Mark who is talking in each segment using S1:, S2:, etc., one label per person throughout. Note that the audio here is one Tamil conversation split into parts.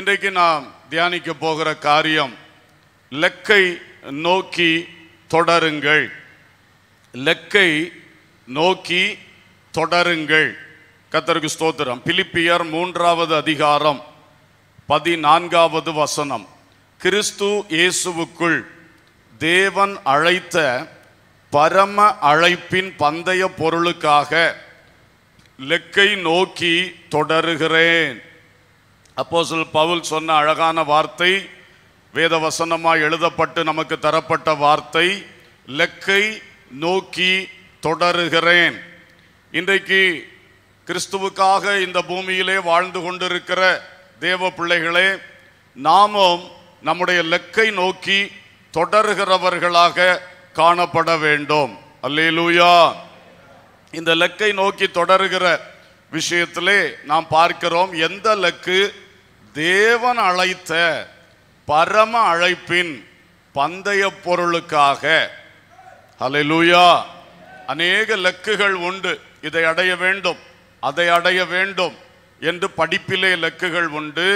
S1: இன்றைக்கு நாம் தியானிக்க போகிற காரியம் லெக்கை நோக்கி தொடருங்கள் லெக்கை நோக்கி தொடருங்கள் கத்தருக்கு ஸ்தோத்திரம் பிலிப்பியர் மூன்றாவது அதிகாரம் பதினான்காவது வசனம் கிறிஸ்து இயேசுவுக்குள் தேவன் அழைத்த பரம அழைப்பின் பந்தய பொருளுக்காக லெக்கை நோக்கி தொடருகிறேன் அப்போசல் பவுல் சொன்ன அழகான வார்த்தை வேத வசனமாக எழுதப்பட்டு நமக்கு தரப்பட்ட வார்த்தை லெக்கை நோக்கி தொடருகிறேன் இன்றைக்கு கிறிஸ்துவுக்காக இந்த பூமியிலே வாழ்ந்து கொண்டிருக்கிற தேவ பிள்ளைகளே நாமும் நம்முடைய லெக்கை நோக்கி தொடர்கிறவர்களாக காணப்பட வேண்டும் அல்லேலூயா இந்த லெக்கை நோக்கி தொடர்கிற விஷயத்திலே நாம் பார்க்கிறோம் எந்த லக்கு தேவன் அழைத்த பரம அழைப்பின் பந்தய பொருளுக்காக அலையூயா அநேக லக்குகள் உண்டு இதை அடைய வேண்டும் அதை அடைய வேண்டும் என்று படிப்பிலே லக்குகள் உண்டு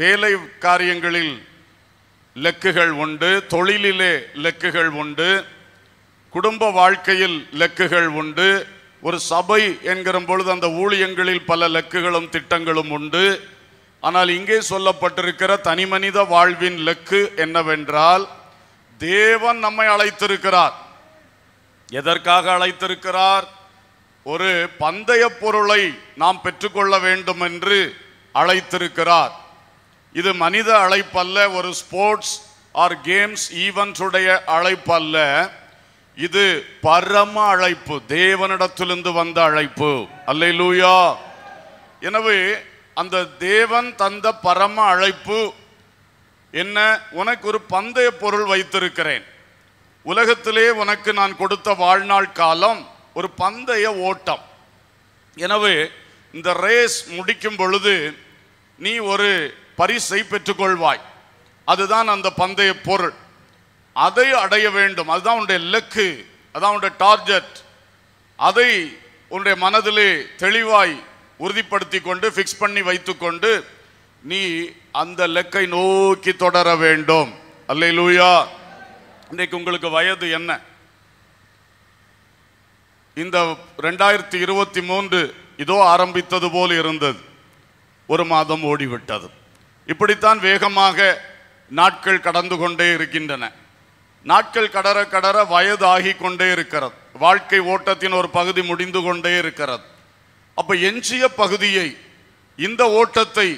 S1: வேலை காரியங்களில் லக்குகள் உண்டு தொழிலிலே லக்குகள் உண்டு குடும்ப வாழ்க்கையில் லக்குகள் உண்டு ஒரு சபை என்கிற பொழுது அந்த ஊழியங்களில் பல லக்குகளும் திட்டங்களும் உண்டு ஆனால் இங்கே சொல்லப்பட்டிருக்கிற தனிமனித வாழ்வின் லக்கு என்னவென்றால் தேவன் நம்மை அழைத்திருக்கிறார் எதற்காக அழைத்திருக்கிறார் ஒரு பந்தய பொருளை நாம் பெற்றுக்கொள்ள வேண்டும் என்று அழைத்திருக்கிறார் இது மனித அழைப்பல்ல ஒரு ஸ்போர்ட்ஸ் ஆர் கேம்ஸ் ஈவெண்ட்ஸுடைய அழைப்பல்ல இது பரம அழைப்பு தேவனிடத்திலிருந்து வந்த அழைப்பு அல்ல லூயா எனவே அந்த தேவன் தந்த பரம அழைப்பு என்ன உனக்கு ஒரு பந்தய பொருள் வைத்திருக்கிறேன் உலகத்திலே உனக்கு நான் கொடுத்த வாழ்நாள் காலம் ஒரு பந்தய ஓட்டம் எனவே இந்த ரேஸ் முடிக்கும் பொழுது நீ ஒரு பரிசை பெற்றுக்கொள்வாய் அதுதான் அந்த பந்தய பொருள் அதை அடைய வேண்டும் அதுதான் உன்னுடைய லக்கு அதான் உன்னுடைய டார்கெட் அதை உன்னுடைய மனதிலே தெளிவாய் உறுதிப்படுத்தி கொண்டு ஃபிக்ஸ் பண்ணி வைத்துக்கொண்டு நீ அந்த லெக்கை நோக்கி தொடர வேண்டும் அல்லை லூயா இன்றைக்கு உங்களுக்கு வயது என்ன இந்த ரெண்டாயிரத்தி இருபத்தி மூன்று இதோ ஆரம்பித்தது போல் இருந்தது ஒரு மாதம் ஓடிவிட்டது இப்படித்தான் வேகமாக நாட்கள் கடந்து கொண்டே இருக்கின்றன நாட்கள் கடற கடற வயது ஆகி கொண்டே இருக்கிறது வாழ்க்கை ஓட்டத்தின் ஒரு பகுதி முடிந்து கொண்டே இருக்கிறது அப்போ எஞ்சிய பகுதியை இந்த ஓட்டத்தை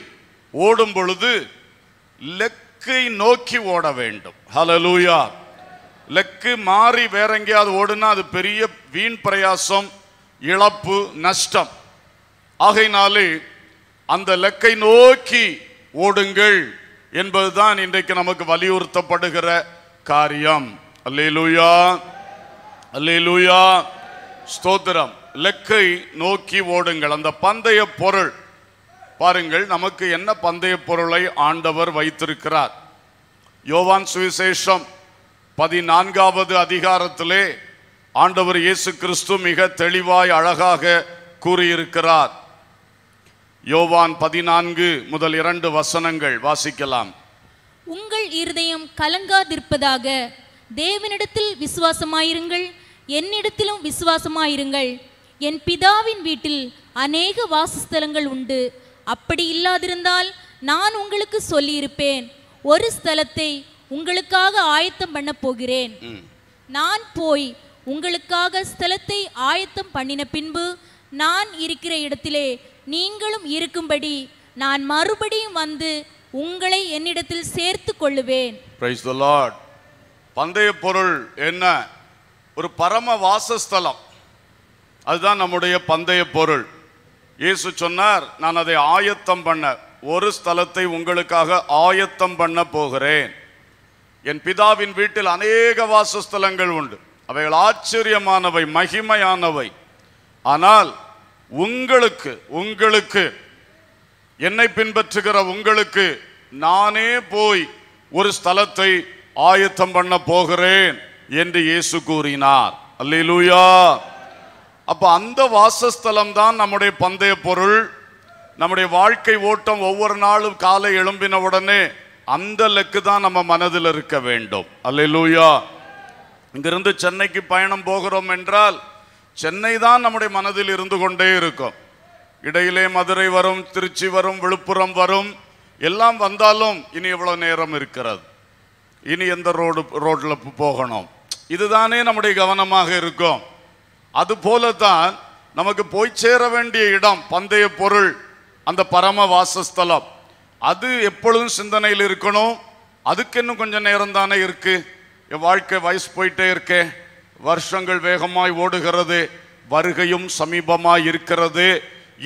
S1: ஓடும் பொழுது லெக்கை நோக்கி ஓட வேண்டும் ஹலலூயா லெக்கு மாறி வேற எங்கேயாவது ஓடுனா அது பெரிய வீண் பிரயாசம் இழப்பு நஷ்டம் ஆகையினாலே அந்த லெக்கை நோக்கி ஓடுங்கள் என்பதுதான் இன்றைக்கு நமக்கு வலியுறுத்தப்படுகிற காரியம் அல்லேலூயா அல்லேலூயா ஸ்தோத்திரம் லெக்கை நோக்கி ஓடுங்கள் அந்த பந்தய பொருள் பாருங்கள் நமக்கு என்ன பந்தய பொருளை ஆண்டவர் வைத்திருக்கிறார் யோவான் சுவிசேஷம் பதினான்காவது அதிகாரத்திலே ஆண்டவர் இயேசு கிறிஸ்து மிக தெளிவாய் அழகாக கூறியிருக்கிறார் யோவான் பதினான்கு முதல் இரண்டு வசனங்கள் வாசிக்கலாம்
S2: உங்கள் இருதயம் கலங்காதிருப்பதாக தேவனிடத்தில் விசுவாசமாயிருங்கள் என்னிடத்திலும் விசுவாசமாயிருங்கள் என் பிதாவின் வீட்டில் அநேக வாசஸ்தலங்கள் உண்டு அப்படி இல்லாதிருந்தால் நான் உங்களுக்கு சொல்லியிருப்பேன் ஒரு ஸ்தலத்தை உங்களுக்காக ஆயத்தம் பண்ண போகிறேன் நான் போய் உங்களுக்காக ஸ்தலத்தை ஆயத்தம் பண்ணின பின்பு நான் இருக்கிற இடத்திலே நீங்களும் இருக்கும்படி நான் மறுபடியும் வந்து உங்களை என்னிடத்தில் சேர்த்து கொள்ளுவேன்
S1: பந்தய பொருள் என்ன ஒரு பரம வாசஸ்தலம் அதுதான் நம்முடைய பந்தய பொருள் இயேசு சொன்னார் நான் அதை ஆயத்தம் பண்ண ஒரு ஸ்தலத்தை உங்களுக்காக ஆயத்தம் பண்ண போகிறேன் என் பிதாவின் வீட்டில் அநேக வாசஸ்தலங்கள் உண்டு அவைகள் ஆச்சரியமானவை மகிமையானவை ஆனால் உங்களுக்கு உங்களுக்கு என்னை பின்பற்றுகிற உங்களுக்கு நானே போய் ஒரு ஸ்தலத்தை ஆயத்தம் பண்ண போகிறேன் என்று இயேசு கூறினார் அல்லூயா அப்போ அந்த வாசஸ்தலம் தான் நம்முடைய பந்தய பொருள் நம்முடைய வாழ்க்கை ஓட்டம் ஒவ்வொரு நாளும் காலை எழும்பின உடனே அந்த லெக்கு தான் நம்ம மனதில் இருக்க வேண்டும் அல்லூயா இங்கிருந்து சென்னைக்கு பயணம் போகிறோம் என்றால் சென்னை தான் நம்முடைய மனதில் இருந்து கொண்டே இருக்கும் இடையிலே மதுரை வரும் திருச்சி வரும் விழுப்புரம் வரும் எல்லாம் வந்தாலும் இனி எவ்வளோ நேரம் இருக்கிறது இனி எந்த ரோடு ரோட்டில் போகணும் இதுதானே நம்முடைய கவனமாக இருக்கும் அது போலதான் நமக்கு போய் சேர வேண்டிய இடம் பந்தய பொருள் அந்த பரம வாசஸ்தலம் அது எப்பொழுதும் சிந்தனையில் இருக்கணும் அதுக்கு இன்னும் கொஞ்சம் நேரம் தானே இருக்கு என் வாழ்க்கை வயசு போயிட்டே இருக்கே வருஷங்கள் வேகமாய் ஓடுகிறது வருகையும் சமீபமாய் இருக்கிறது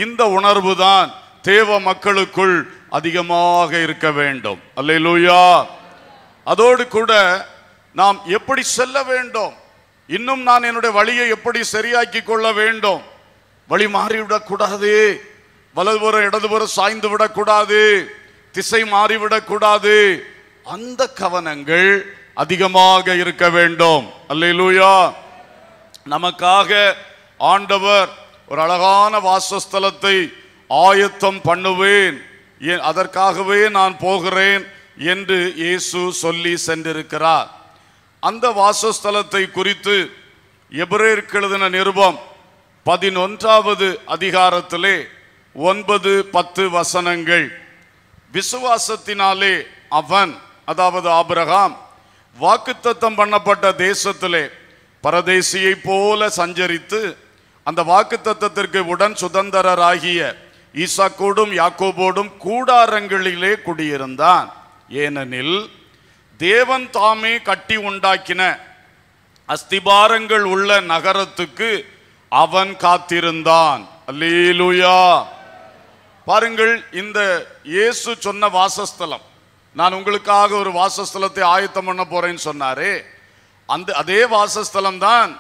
S1: இந்த உணர்வு தான் தேவ மக்களுக்குள் அதிகமாக இருக்க வேண்டும் அல்லையிலூயா அதோடு கூட நாம் எப்படி செல்ல வேண்டும் இன்னும் நான் என்னுடைய வழியை எப்படி சரியாக்கி கொள்ள வேண்டும் வழி மாறிவிடக்கூடாது வலதுபுறம் இடதுபுறம் சாய்ந்து விடக்கூடாது திசை மாறிவிடக்கூடாது அந்த கவனங்கள் அதிகமாக இருக்க வேண்டும் அல்லையிலூயா நமக்காக ஆண்டவர் ஒரு அழகான வாசஸ்தலத்தை ஆயத்தம் பண்ணுவேன் அதற்காகவே நான் போகிறேன் என்று இயேசு சொல்லி சென்றிருக்கிறார் அந்த வாசஸ்தலத்தை குறித்து எபிரேற்கு எழுதின நிருபம் பதினொன்றாவது அதிகாரத்திலே ஒன்பது பத்து வசனங்கள் விசுவாசத்தினாலே அவன் அதாவது ஆபிரகாம் வாக்குத்தத்தம் பண்ணப்பட்ட தேசத்திலே பரதேசியை போல சஞ்சரித்து அந்த வாக்குத்தத்திற்கு உடன் சுதந்திரராகிய ஈசாக்கோடும் யாக்கோபோடும் கூடாரங்களிலே குடியிருந்தான் ஏனெனில் தேவன் தாமே கட்டி உண்டாக்கின அஸ்திபாரங்கள் உள்ள நகரத்துக்கு அவன் காத்திருந்தான் அல்லேலுயா பாருங்கள் இந்த இயேசு சொன்ன வாசஸ்தலம் நான் உங்களுக்காக ஒரு வாசஸ்தலத்தை ஆயத்தம் பண்ண போறேன்னு சொன்னாரே அந்த அதே வாசஸ்தலம் தான்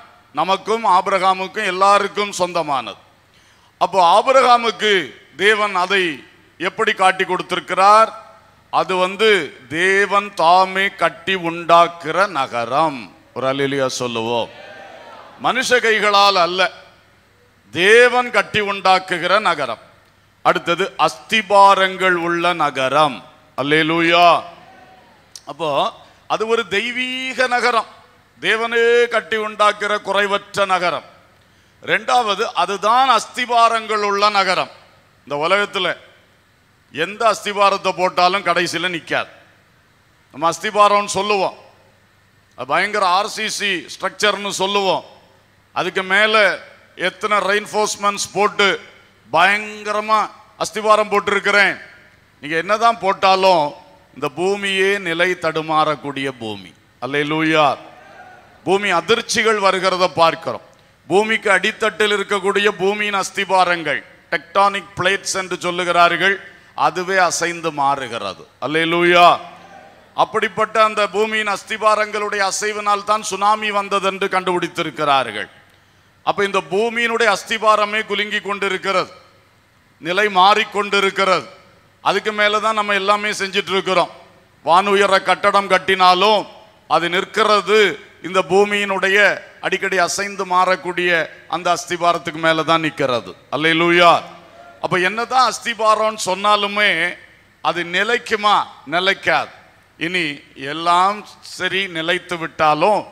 S1: நமக்கும் ஆபிரகாமுக்கும் எல்லாருக்கும் சொந்தமானது அப்போ ஆபிரகாமுக்கு தேவன் அதை எப்படி காட்டி கொடுத்திருக்கிறார் அது வந்து தேவன் தாமே கட்டி உண்டாக்குற நகரம் ஒரு அலிலியா சொல்லுவோம் மனுஷ கைகளால் அல்ல தேவன் கட்டி உண்டாக்குகிற நகரம் அடுத்தது அஸ்திபாரங்கள் உள்ள நகரம் அல்லேலூயா அப்போ அது ஒரு தெய்வீக நகரம் தேவனே கட்டி உண்டாக்குற குறைவற்ற நகரம் ரெண்டாவது அதுதான் அஸ்திபாரங்கள் உள்ள நகரம் இந்த உலகத்தில் எந்த அஸ்திபாரத்தை போட்டாலும் கடைசியில் நிற்காது நம்ம அஸ்திபாரம்னு சொல்லுவோம் பயங்கர ஆர்சிசி ஸ்ட்ரக்சர்னு சொல்லுவோம் அதுக்கு மேலே எத்தனை ரெயின்ஃபோர்ஸ்மெண்ட்ஸ் போட்டு பயங்கரமாக அஸ்திவாரம் போட்டிருக்கிறேன் நீங்கள் என்ன தான் போட்டாலும் இந்த பூமியே நிலை தடுமாறக்கூடிய பூமி அல்ல லூயார் பூமி அதிர்ச்சிகள் வருகிறத பார்க்கிறோம் பூமிக்கு அடித்தட்டில் இருக்கக்கூடிய பூமியின் அஸ்திபாரங்கள் டெக்டானிக் பிளேட்ஸ் என்று சொல்லுகிறார்கள் அதுவே அசைந்து மாறுகிறது அல்லே லூயா அப்படிப்பட்ட அந்த பூமியின் அஸ்திபாரங்களுடைய அசைவினால் தான் சுனாமி வந்தது என்று கண்டுபிடித்திருக்கிறார்கள் அப்போ இந்த பூமியினுடைய அஸ்திபாரமே குலுங்கி கொண்டிருக்கிறது நிலை மாறிக்கொண்டிருக்கிறது அதுக்கு மேலே தான் நம்ம எல்லாமே செஞ்சிட்டு இருக்கிறோம் வானுயர கட்டடம் கட்டினாலும் அது நிற்கிறது இந்த பூமியினுடைய அடிக்கடி அசைந்து மாறக்கூடிய அந்த அஸ்திபாரத்துக்கு மேலே தான் நிற்கிறது அல்லையிலூயா அப்போ என்னதான் அஸ்திபாரம்னு சொன்னாலுமே அது நிலைக்குமா நிலைக்காது இனி எல்லாம் சரி நிலைத்து விட்டாலும்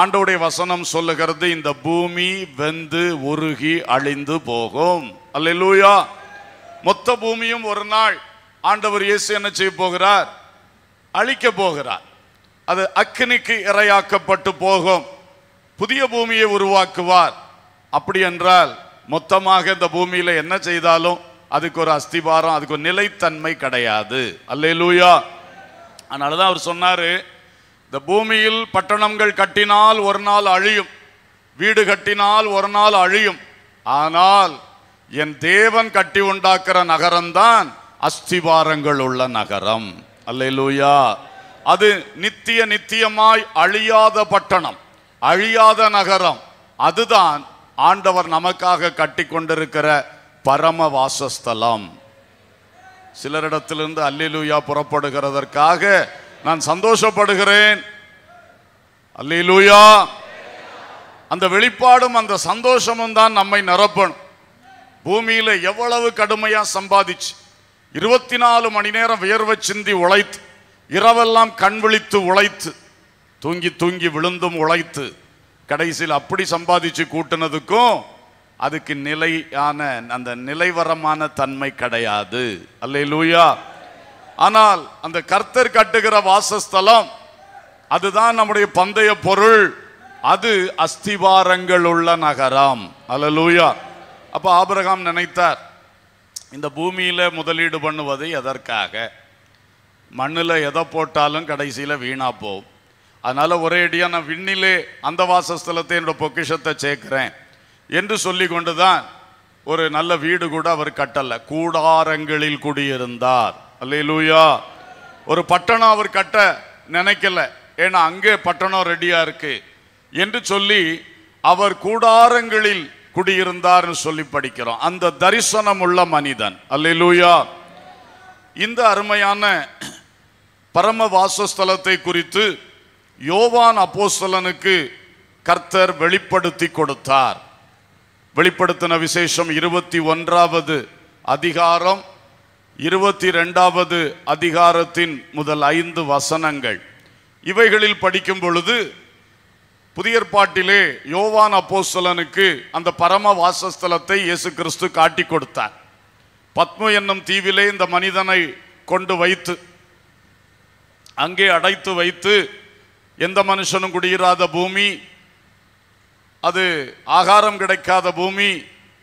S1: ஆண்டோடைய வசனம் சொல்லுகிறது இந்த பூமி வெந்து உருகி அழிந்து போகும் அல்லூயா மொத்த பூமியும் ஒரு நாள் ஆண்டவர் இயேசு என்ன செய்ய போகிறார் அழிக்க போகிறார் அது அக்னிக்கு இரையாக்கப்பட்டு போகும் புதிய பூமியை உருவாக்குவார் அப்படி என்றால் மொத்தமாக இந்த பூமியில் என்ன செய்தாலும் அதுக்கு ஒரு அஸ்திபாரம் அதுக்கு ஒரு நிலைத்தன்மை கிடையாது லூயா அதனால தான் அவர் சொன்னார் இந்த பூமியில் பட்டணங்கள் கட்டினால் ஒரு நாள் அழியும் வீடு கட்டினால் ஒரு நாள் அழியும் ஆனால் என் தேவன் கட்டி உண்டாக்குற நகரம்தான் அஸ்திபாரங்கள் உள்ள நகரம் லூயா அது நித்திய நித்தியமாய் அழியாத பட்டணம் அழியாத நகரம் அதுதான் ஆண்டவர் நமக்காக கட்டி கொண்டிருக்கிற பரம வாசஸ்தலம் சிலரிடத்திலிருந்து அல்லிலூயா புறப்படுகிறதற்காக நான் சந்தோஷப்படுகிறேன் அல்லிலூயா அந்த வெளிப்பாடும் அந்த சந்தோஷமும் தான் நம்மை நிரப்பணும் பூமியில் எவ்வளவு கடுமையாக சம்பாதிச்சு இருபத்தி நாலு மணி நேரம் வியர்வை சிந்தி உழைத்து இரவெல்லாம் கண் விழித்து உழைத்து தூங்கி தூங்கி விழுந்தும் உழைத்து கடைசியில் அப்படி சம்பாதிச்சு கூட்டினதுக்கும் அதுக்கு நிலையான அந்த நிலைவரமான தன்மை கிடையாது அல்லே லூயா ஆனால் அந்த கர்த்தர் கட்டுகிற வாசஸ்தலம் அதுதான் நம்முடைய பந்தய பொருள் அது அஸ்திவாரங்கள் உள்ள நகரம் அல்ல லூயா அப்போ ஆபிரகாம் நினைத்தார் இந்த பூமியில் முதலீடு பண்ணுவது எதற்காக மண்ணில் எதை போட்டாலும் கடைசியில் வீணாக போகும் அதனால் ஒரே அடியாக நான் விண்ணிலே அந்த வாசஸ்தலத்தை என்னோடய பொக்கிஷத்தை சேர்க்குறேன் என்று சொல்லி கொண்டு தான் ஒரு நல்ல வீடு கூட அவர் கட்டலை கூடாரங்களில் குடியிருந்தார் லூயா ஒரு பட்டணம் அவர் கட்ட நினைக்கல ஏன்னா அங்கே பட்டணம் ரெடியாக இருக்கு என்று சொல்லி அவர் கூடாரங்களில் குடியிருந்தார்னு சொல்லி படிக்கிறோம் அந்த தரிசனம் உள்ள மனிதன் லூயா இந்த அருமையான பரம வாசஸ்தலத்தை குறித்து யோவான் அப்போஸ்தலனுக்கு கர்த்தர் வெளிப்படுத்தி கொடுத்தார் வெளிப்படுத்தின விசேஷம் இருபத்தி ஒன்றாவது அதிகாரம் இருபத்தி ரெண்டாவது அதிகாரத்தின் முதல் ஐந்து வசனங்கள் இவைகளில் படிக்கும் பொழுது புதியற்பாட்டிலே யோவான் அப்போஸ்தலனுக்கு அந்த பரம வாசஸ்தலத்தை இயேசு கிறிஸ்து காட்டி கொடுத்தார் பத்ம என்னும் தீவிலே இந்த மனிதனை கொண்டு வைத்து அங்கே அடைத்து வைத்து எந்த மனுஷனும் குடியிராத பூமி அது ஆகாரம் கிடைக்காத பூமி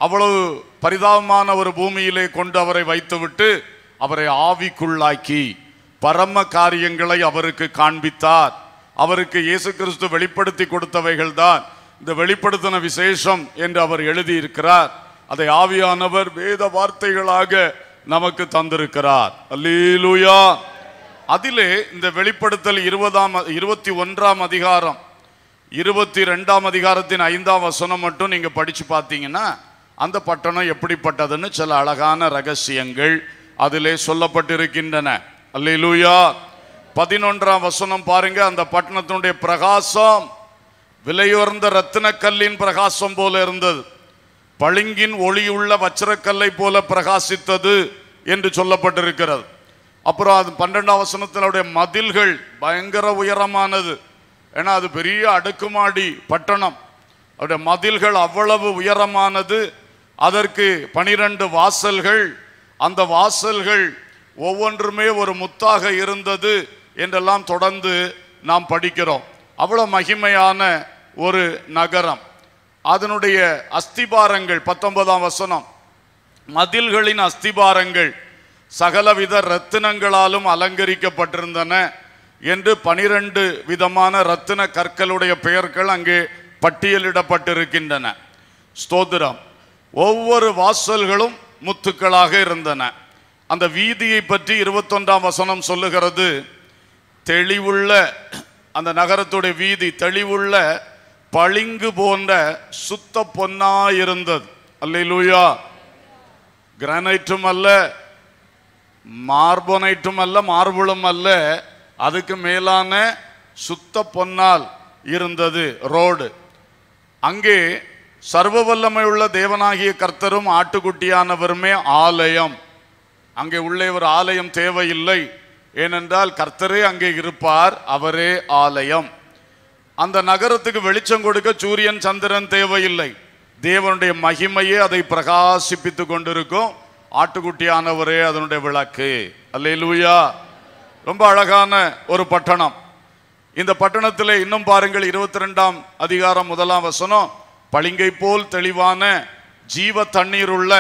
S1: அவ்வளவு பரிதாபமான ஒரு பூமியிலே கொண்டு அவரை வைத்துவிட்டு அவரை ஆவிக்குள்ளாக்கி பரம காரியங்களை அவருக்கு காண்பித்தார் அவருக்கு இயேசு கிறிஸ்து வெளிப்படுத்தி கொடுத்தவைகள் தான் இந்த வெளிப்படுத்தின விசேஷம் என்று அவர் எழுதியிருக்கிறார் அதை ஆவியானவர் வேத வார்த்தைகளாக நமக்கு தந்திருக்கிறார் அல்லீலுயா அதிலே இந்த வெளிப்படுத்தல் இருபதாம் இருபத்தி ஒன்றாம் அதிகாரம் இருபத்தி ரெண்டாம் அதிகாரத்தின் ஐந்தாம் வசனம் மட்டும் நீங்கள் படித்து பார்த்தீங்கன்னா அந்த பட்டணம் எப்படிப்பட்டதுன்னு சில அழகான ரகசியங்கள் அதிலே சொல்லப்பட்டிருக்கின்றன அல்லூயா பதினொன்றாம் வசனம் பாருங்க அந்த பட்டணத்தினுடைய பிரகாசம் விலையுர்ந்த ரத்தினக்கல்லின் கல்லின் பிரகாசம் போல இருந்தது பளிங்கின் ஒளியுள்ள வச்சரக்கல்லை போல பிரகாசித்தது என்று சொல்லப்பட்டிருக்கிறது அப்புறம் அது பன்னெண்டாம் வசனத்தினுடைய மதில்கள் பயங்கர உயரமானது ஏன்னா அது பெரிய அடுக்குமாடி பட்டணம் அவருடைய மதில்கள் அவ்வளவு உயரமானது அதற்கு பனிரெண்டு வாசல்கள் அந்த வாசல்கள் ஒவ்வொன்றுமே ஒரு முத்தாக இருந்தது என்றெல்லாம் தொடர்ந்து நாம் படிக்கிறோம் அவ்வளோ மகிமையான ஒரு நகரம் அதனுடைய அஸ்திபாரங்கள் பத்தொன்பதாம் வசனம் மதில்களின் அஸ்திபாரங்கள் சகலவித ரத்தினங்களாலும் அலங்கரிக்கப்பட்டிருந்தன என்று பனிரெண்டு விதமான ரத்தின கற்களுடைய பெயர்கள் அங்கே பட்டியலிடப்பட்டிருக்கின்றன ஸ்தோத்திரம் ஒவ்வொரு வாசல்களும் முத்துக்களாக இருந்தன அந்த வீதியை பற்றி இருபத்தொன்றாம் வசனம் சொல்லுகிறது தெளிவுள்ள அந்த நகரத்துடைய வீதி தெளிவுள்ள பளிங்கு போன்ற சுத்த பொன்னா இருந்தது லூயா கிரானைட்டும் அல்ல மார்பனைட்டும் அல்ல மார்புளும் அல்ல அதுக்கு மேலான சுத்த பொன்னால் இருந்தது ரோடு அங்கே சர்வ உள்ள தேவனாகிய கர்த்தரும் ஆட்டுக்குட்டியானவருமே ஆலயம் அங்கே உள்ளே ஒரு ஆலயம் தேவையில்லை ஏனென்றால் கர்த்தரே அங்கே இருப்பார் அவரே ஆலயம் அந்த நகரத்துக்கு வெளிச்சம் கொடுக்க சூரியன் சந்திரன் தேவையில்லை தேவனுடைய மகிமையே அதை பிரகாசிப்பித்து கொண்டிருக்கும் ஆட்டுக்குட்டியானவரே அதனுடைய விளக்கு அல்லா ரொம்ப அழகான ஒரு பட்டணம் இந்த பட்டணத்தில் இன்னும் பாருங்கள் இருபத்தி ரெண்டாம் அதிகாரம் முதலாம் வசனம் பளிங்கை போல் தெளிவான ஜீவ தண்ணீர் உள்ள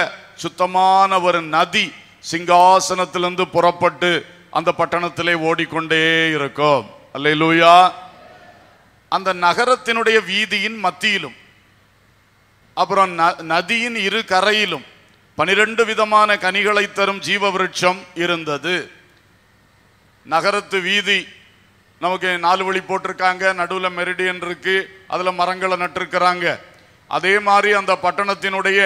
S1: சுத்தமான ஒரு நதி சிங்காசனத்திலிருந்து புறப்பட்டு அந்த பட்டணத்திலே ஓடிக்கொண்டே இருக்கும் அல்லையிலூயா அந்த நகரத்தினுடைய வீதியின் மத்தியிலும் அப்புறம் நதியின் இரு கரையிலும் பனிரெண்டு விதமான கனிகளை தரும் ஜீவ விருட்சம் இருந்தது நகரத்து வீதி நமக்கு நாலு வழி போட்டிருக்காங்க நடுவில் மெரிடியன் இருக்கு அதில் மரங்களை நட்டிருக்கிறாங்க அதே மாதிரி அந்த பட்டணத்தினுடைய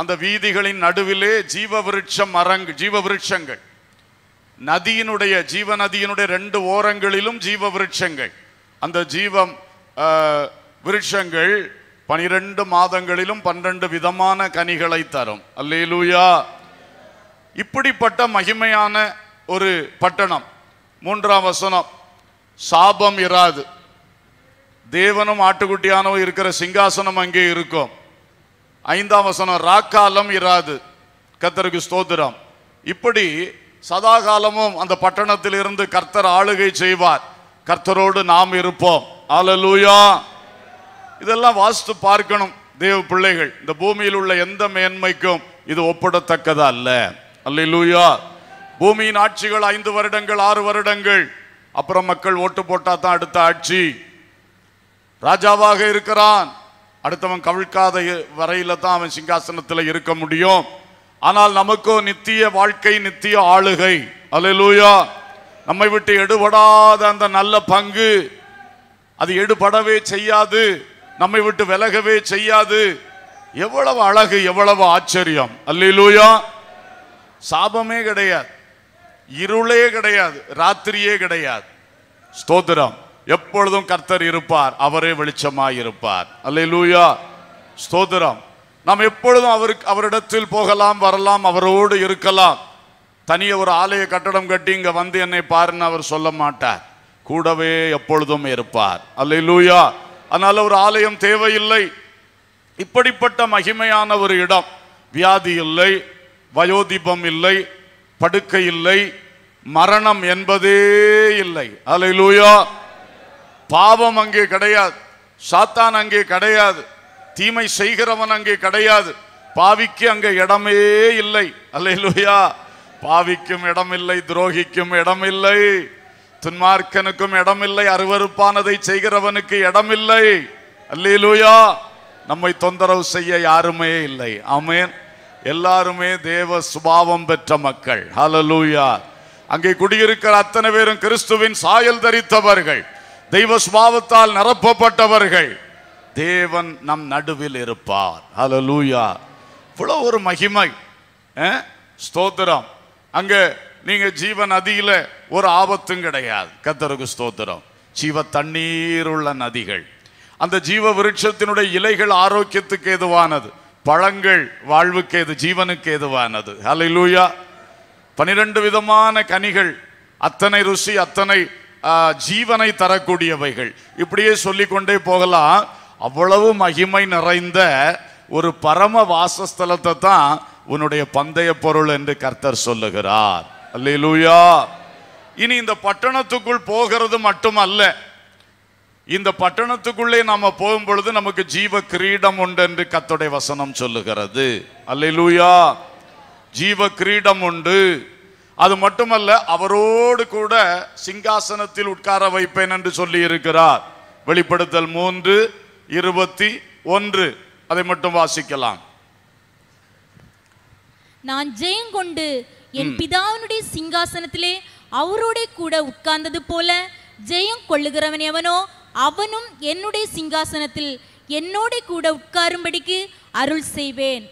S1: அந்த வீதிகளின் நடுவிலே ஜீவ விருட்ச மரங் ஜீவ விருட்சங்கள் நதியினுடைய ஜீவ நதியினுடைய ரெண்டு ஓரங்களிலும் ஜீவ விருட்சங்கள் அந்த ஜீவம் விருட்சங்கள் பனிரெண்டு மாதங்களிலும் பன்னிரண்டு விதமான கனிகளை தரும் அல்லேலூயா இப்படிப்பட்ட மகிமையான ஒரு பட்டணம் மூன்றாம் வசனம் சாபம் இராது தேவனும் ஆட்டுக்குட்டியானவும் இருக்கிற சிங்காசனம் அங்கே இருக்கும் ஐந்தாம் வசனம் ராக்காலம் இராது கத்தருக்கு ஸ்தோத்திரம் இப்படி சதா காலமும் அந்த இருந்து கர்த்தர் ஆளுகை செய்வார் கர்த்தரோடு நாம் இருப்போம் ஆலலூயா இதெல்லாம் வாஸ்து பார்க்கணும் தேவ பிள்ளைகள் இந்த பூமியில் உள்ள எந்த மேன்மைக்கும் இது ஒப்பிடத்தக்கதா அல்ல அல்ல லூயா பூமியின் ஆட்சிகள் ஐந்து வருடங்கள் ஆறு வருடங்கள் அப்புறம் மக்கள் ஓட்டு போட்டா தான் அடுத்த ஆட்சி ராஜாவாக இருக்கிறான் அடுத்தவன் கவிழ்க்காத வரையில தான் அவன் சிங்காசனத்தில் இருக்க முடியும் ஆனால் நமக்கும் நித்திய வாழ்க்கை நித்திய ஆளுகை அலையூயா நம்மை விட்டு எடுபடாத அந்த நல்ல பங்கு அது எடுபடவே செய்யாது நம்மை விட்டு விலகவே செய்யாது எவ்வளவு அழகு எவ்வளவு ஆச்சரியம் அல்லூயா சாபமே கிடையாது இருளே கிடையாது ராத்திரியே கிடையாது ஸ்தோத்திரம் எப்பொழுதும் கர்த்தர் இருப்பார் அவரே வெளிச்சமாய் இருப்பார் அல்லூயா ஸ்தோத்திரம் நாம் எப்பொழுதும் அவருக்கு அவரிடத்தில் போகலாம் வரலாம் அவரோடு இருக்கலாம் தனிய ஒரு ஆலய கட்டடம் கட்டி இங்கே வந்து என்னை பாருன்னு அவர் சொல்ல மாட்டார் கூடவே எப்பொழுதும் இருப்பார் அல்லூயா அதனால் ஒரு ஆலயம் தேவையில்லை இப்படிப்பட்ட மகிமையான ஒரு இடம் வியாதி இல்லை வயோதிபம் இல்லை படுக்கை இல்லை மரணம் என்பதே இல்லை அலையிலூயா பாவம் அங்கே கிடையாது சாத்தான் அங்கே கிடையாது தீமை செய்கிறவன் அங்கே கிடையாது பாவிக்கு அங்கே இடமே இல்லை அலையிலூயா பாவிக்கும் இடமில்லை துரோகிக்கும் இடமில்லை துன்மார்க்கனுக்கும் இடமில்லை அருவறுப்பானதை செய்கிறவனுக்கு இடமில்லை அல்லேலூயா நம்மை தொந்தரவு செய்ய யாருமே இல்லை ஆமேன் எல்லாருமே தேவ சுபாவம் பெற்ற மக்கள் ஹலலூயா அங்கே குடியிருக்கிற அத்தனை பேரும் கிறிஸ்துவின் சாயல் தரித்தவர்கள் தெய்வ சுபாவத்தால் நிரப்பப்பட்டவர்கள் தேவன் நம் நடுவில் இருப்பார் ஹலலூயா இவ்வளோ ஒரு மகிமை ஸ்தோத்திரம் அங்கே நீங்கள் ஜீவ நதியில் ஒரு ஆபத்தும் கிடையாது கத்தருக்கு ஸ்தோத்திரம் ஜீவ தண்ணீர் உள்ள நதிகள் அந்த ஜீவ விருட்சத்தினுடைய இலைகள் ஆரோக்கியத்துக்கு எதுவானது பழங்கள் வாழ்வுக்கு எது ஜீவனுக்கு எதுவானது ஹலை லூயா பனிரெண்டு விதமான கனிகள் அத்தனை ருசி அத்தனை ஜீவனை தரக்கூடியவைகள் இப்படியே சொல்லி கொண்டே போகலாம் அவ்வளவு மகிமை நிறைந்த ஒரு பரம வாசஸ்தலத்தை தான் உன்னுடைய பந்தய பொருள் என்று கர்த்தர் சொல்லுகிறார் அல்லேலூயா இனி இந்த பட்டணத்துக்குள் போகிறது மட்டுமல்ல இந்த பட்டணத்துக்குள்ளே நாம போகும் பொழுது நமக்கு ஜீவ கிரீடம் உண்டு என்று கத்துடைய வசனம் சொல்லுகிறது அல்லேலூயா ஜீவ கிரீடம் உண்டு அது மட்டுமல்ல அவரோடு கூட சிங்காசனத்தில் உட்கார வைப்பேன் என்று சொல்லி இருக்கிறார் வெளிப்படுத்தல் மூன்று இருபத்தி ஒன்று அதை மட்டும் வாசிக்கலாம்
S2: நான் கொண்டு என் பிதாவினுடைய சிங்காசனத்திலே அவரோட கூட உட்கார்ந்தது போல ஜெயம் கொள்ளுகிறவன் எவனோ அவனும் என்னுடைய சிங்காசனத்தில் என்னோட கூட உட்காரும்படிக்கு அருள் செய்வேன்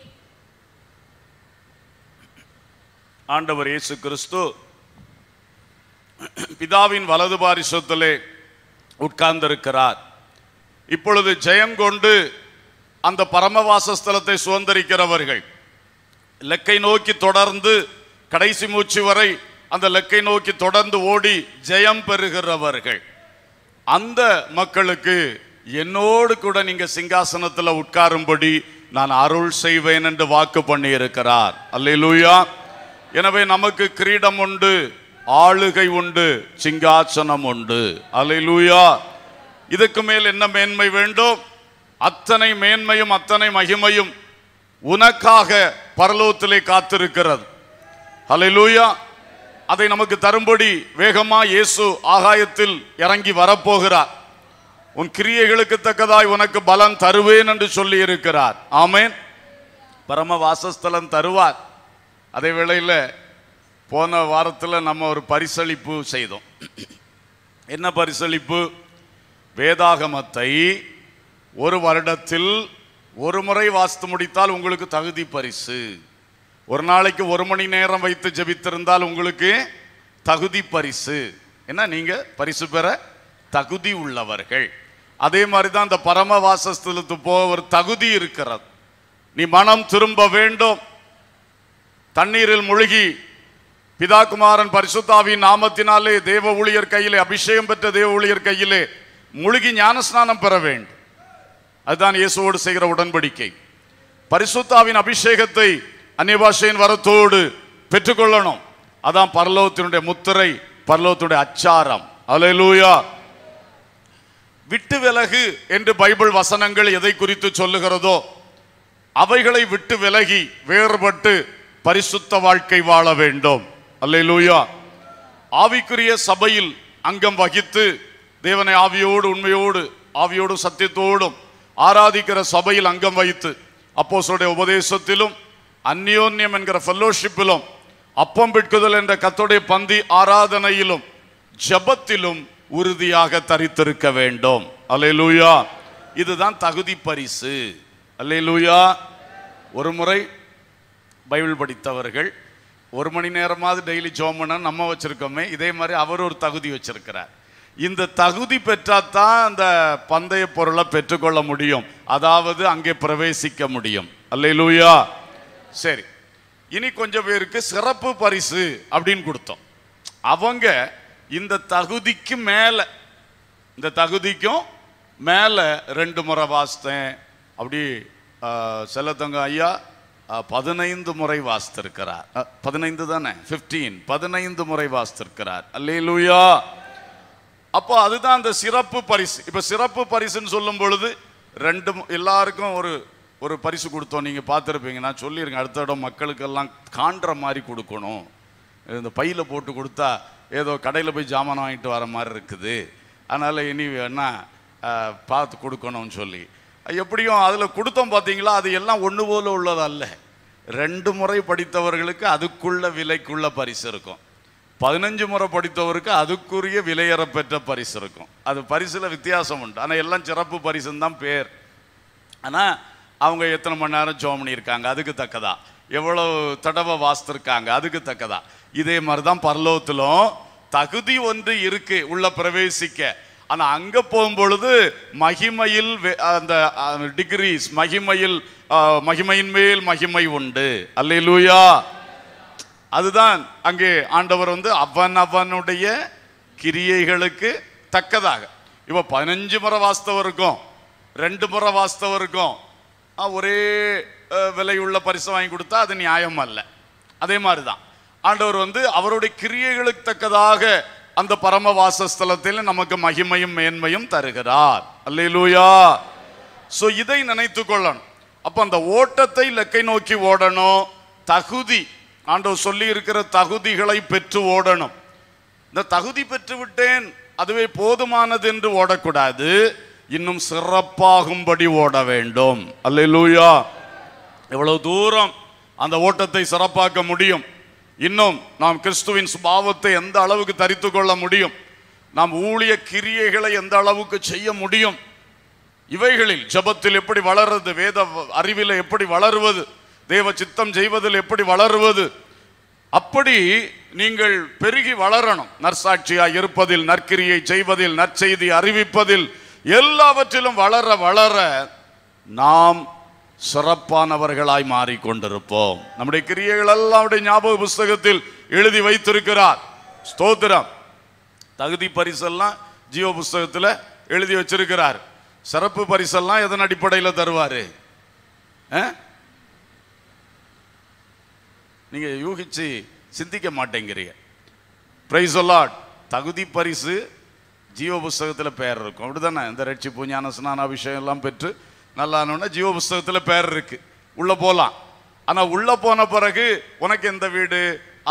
S1: ஆண்டவர் இயேசு கிறிஸ்து பிதாவின் வலது பாரிசத்திலே உட்கார்ந்திருக்கிறார் இப்பொழுது ஜெயம் கொண்டு அந்த பரமவாசஸ்தலத்தை சுதந்திரிக்கிறவர்கள் இலக்கை நோக்கி தொடர்ந்து கடைசி மூச்சு வரை அந்த லக்கை நோக்கி தொடர்ந்து ஓடி ஜெயம் பெறுகிறவர்கள் அந்த மக்களுக்கு என்னோடு கூட நீங்க சிங்காசனத்தில் உட்காரும்படி நான் அருள் செய்வேன் என்று வாக்கு பண்ணியிருக்கிறார் அல்லா எனவே நமக்கு கிரீடம் உண்டு ஆளுகை உண்டு சிங்காசனம் உண்டு அல்லூயா இதுக்கு மேல் என்ன மேன்மை வேண்டும் அத்தனை மேன்மையும் அத்தனை மகிமையும் உனக்காக பரலோகத்திலே காத்திருக்கிறது ஹலெலூயா அதை நமக்கு தரும்படி வேகமா இயேசு ஆகாயத்தில் இறங்கி வரப்போகிறார் உன் கிரியைகளுக்கு தக்கதாய் உனக்கு பலன் தருவேன் என்று சொல்லி இருக்கிறார் ஆமேன் பரம வாசஸ்தலம் தருவார் அதே வேளையில் போன வாரத்தில் நம்ம ஒரு பரிசளிப்பு செய்தோம் என்ன பரிசளிப்பு வேதாகமத்தை ஒரு வருடத்தில் ஒரு முறை வாசித்து முடித்தால் உங்களுக்கு தகுதி பரிசு ஒரு நாளைக்கு ஒரு மணி நேரம் வைத்து ஜபித்திருந்தால் உங்களுக்கு தகுதி பரிசு என்ன நீங்கள் பரிசு பெற தகுதி உள்ளவர்கள் அதே மாதிரி தான் அந்த பரம வாசஸ்தலத்து போக ஒரு தகுதி இருக்கிறது நீ மனம் திரும்ப வேண்டும் தண்ணீரில் முழுகி பிதாகுமாரன் பரிசுத்தாவின் நாமத்தினாலே தேவ ஊழியர் கையிலே அபிஷேகம் பெற்ற தேவ ஊழியர் கையிலே முழுகி ஞானஸ்நானம் பெற வேண்டும் அதுதான் இயேசுவோடு செய்கிற உடன்படிக்கை பரிசுத்தாவின் அபிஷேகத்தை அந்நிய பாஷையின் வரத்தோடு பெற்றுக்கொள்ளணும் அதான் பரலோகத்தினுடைய முத்திரை பரலோகத்தினுடைய அச்சாரம் அலையலூயா விட்டு விலகு என்று பைபிள் வசனங்கள் எதை குறித்து சொல்லுகிறதோ அவைகளை விட்டு விலகி வேறுபட்டு பரிசுத்த வாழ்க்கை வாழ வேண்டும் அல்லையிலூயா ஆவிக்குரிய சபையில் அங்கம் வகித்து தேவனை ஆவியோடு உண்மையோடு ஆவியோடும் சத்தியத்தோடும் ஆராதிக்கிற சபையில் அங்கம் வகித்து அப்போ உபதேசத்திலும் அந்யோன்யம் என்கிற ஃபெல்லோஷிப்பிலும் அப்பம் பிட்குதல் என்ற கத்தோடைய பந்தி ஆராதனையிலும் ஜபத்திலும் உறுதியாக தரித்திருக்க வேண்டும் அலையலூயா இதுதான் தகுதி பரிசு அல்லையிலூயா ஒரு முறை பைபிள் படித்தவர்கள் ஒரு மணி நேரமாவது டெய்லி ஜோமனா நம்ம வச்சுருக்கோமே இதே மாதிரி அவர் ஒரு தகுதி வச்சுருக்கிறார் இந்த தகுதி பெற்றாதான் அந்த பந்தய பொருளை பெற்றுக்கொள்ள முடியும் அதாவது அங்கே பிரவேசிக்க முடியும் அல்லையிலூயா சரி இனி கொஞ்சம் பேருக்கு சிறப்பு பரிசு அப்படின்னு கொடுத்தோம் அவங்க இந்த தகுதிக்கு மேலே இந்த தகுதிக்கும் மேலே ரெண்டு முறை வாசித்தேன் அப்படி செல்லத்தங்க ஐயா பதினைந்து முறை வாசித்திருக்கிறார் பதினைந்து தானே ஃபிஃப்டீன் பதினைந்து முறை வாசித்திருக்கிறார் அல்லேலூயா அப்போ அதுதான் அந்த சிறப்பு பரிசு இப்போ சிறப்பு பரிசுன்னு சொல்லும் பொழுது ரெண்டு எல்லாருக்கும் ஒரு ஒரு பரிசு கொடுத்தோம் நீங்கள் பார்த்துருப்பீங்க நான் சொல்லியிருக்கேன் அடுத்த இடம் மக்களுக்கெல்லாம் காண்ற மாதிரி கொடுக்கணும் இந்த பையில் போட்டு கொடுத்தா ஏதோ கடையில் போய் ஜாமான் வாங்கிட்டு வர மாதிரி இருக்குது அதனால் இனி வேணா பார்த்து கொடுக்கணும்னு சொல்லி எப்படியும் அதில் கொடுத்தோம் பார்த்தீங்களா அது எல்லாம் ஒன்று போல உள்ளதல்ல ரெண்டு முறை படித்தவர்களுக்கு அதுக்குள்ள விலைக்குள்ள பரிசு இருக்கும் பதினஞ்சு முறை படித்தவருக்கு அதுக்குரிய விலையற பெற்ற பரிசு இருக்கும் அது பரிசில் வித்தியாசம் உண்டு ஆனால் எல்லாம் சிறப்பு பரிசுன்னு தான் பேர் ஆனால் அவங்க எத்தனை மணி நேரம் ஜோம் பண்ணியிருக்காங்க அதுக்கு தக்கதா எவ்வளோ தடவை வாசித்திருக்காங்க அதுக்கு தக்கதா இதே மாதிரி தான் பரலோகத்திலும் தகுதி ஒன்று இருக்கு உள்ள பிரவேசிக்க ஆனால் அங்கே போகும்பொழுது மகிமையில் அந்த டிகிரிஸ் மகிமையில் மகிமையின் மேல் மகிமை உண்டு அல்ல லூயா அதுதான் அங்கே ஆண்டவர் வந்து அவன் அவனுடைய கிரியைகளுக்கு தக்கதாக இப்போ பதினஞ்சு முறை வாஸ்தவருக்கும் ரெண்டு முறை வாஸ்தவருக்கும் ஒரே விலையுள்ள பரிசு வாங்கி கொடுத்தா அது நியாயம் அல்ல அதே மாதிரி தான் ஆண்டவர் வந்து அவருடைய கிரியைகளுக்கு தக்கதாக அந்த பரம வாசஸ்தலத்தில் நமக்கு மகிமையும் மேன்மையும் தருகிறார் அல்லையிலூயா ஸோ இதை நினைத்து கொள்ளணும் அப்போ அந்த ஓட்டத்தை லெக்கை நோக்கி ஓடணும் தகுதி ஆண்டவர் சொல்லி இருக்கிற தகுதிகளை பெற்று ஓடணும் இந்த தகுதி பெற்று விட்டேன் அதுவே போதுமானது என்று ஓடக்கூடாது இன்னும் சிறப்பாகும்படி ஓட வேண்டும் அல்லூயா எவ்வளவு தூரம் அந்த ஓட்டத்தை சிறப்பாக்க முடியும் இன்னும் நாம் கிறிஸ்துவின் சுபாவத்தை எந்த அளவுக்கு தரித்து கொள்ள முடியும் நாம் ஊழிய கிரியைகளை எந்த அளவுக்கு செய்ய முடியும் இவைகளில் ஜபத்தில் எப்படி வளர்றது வேத அறிவில் எப்படி வளருவது தேவ சித்தம் செய்வதில் எப்படி வளருவது அப்படி நீங்கள் பெருகி வளரணும் நற்சாட்சியாக இருப்பதில் நற்கிரியை செய்வதில் நற்செய்தி அறிவிப்பதில் எல்லாவற்றிலும் வளர வளர நாம் சிறப்பானவர்களாய் மாறிக்கொண்டிருப்போம் நம்முடைய கிரியைகள் எல்லாம் ஞாபக புஸ்தகத்தில் எழுதி வைத்திருக்கிறார் ஸ்தோத்திரம் தகுதி பரிசெல்லாம் ஜீவ புஸ்தகத்தில் எழுதி வச்சிருக்கிறார் சிறப்பு பரிசெல்லாம் எதன் அடிப்படையில் தருவார் நீங்கள் யூகிச்சு சிந்திக்க மாட்டேங்கிறீங்க பிரைஸ் தகுதி பரிசு ஜீவ புஸ்தகத்தில் பேர் இருக்கும் அப்படி தானே இந்த ரட்சிப்பு ஞான ஸ்நான அபிஷேகம் எல்லாம் பெற்று நல்லானோன்னா ஜீவ புஸ்தகத்தில் பேர் இருக்குது உள்ளே போகலாம் ஆனால் உள்ளே போன பிறகு உனக்கு எந்த வீடு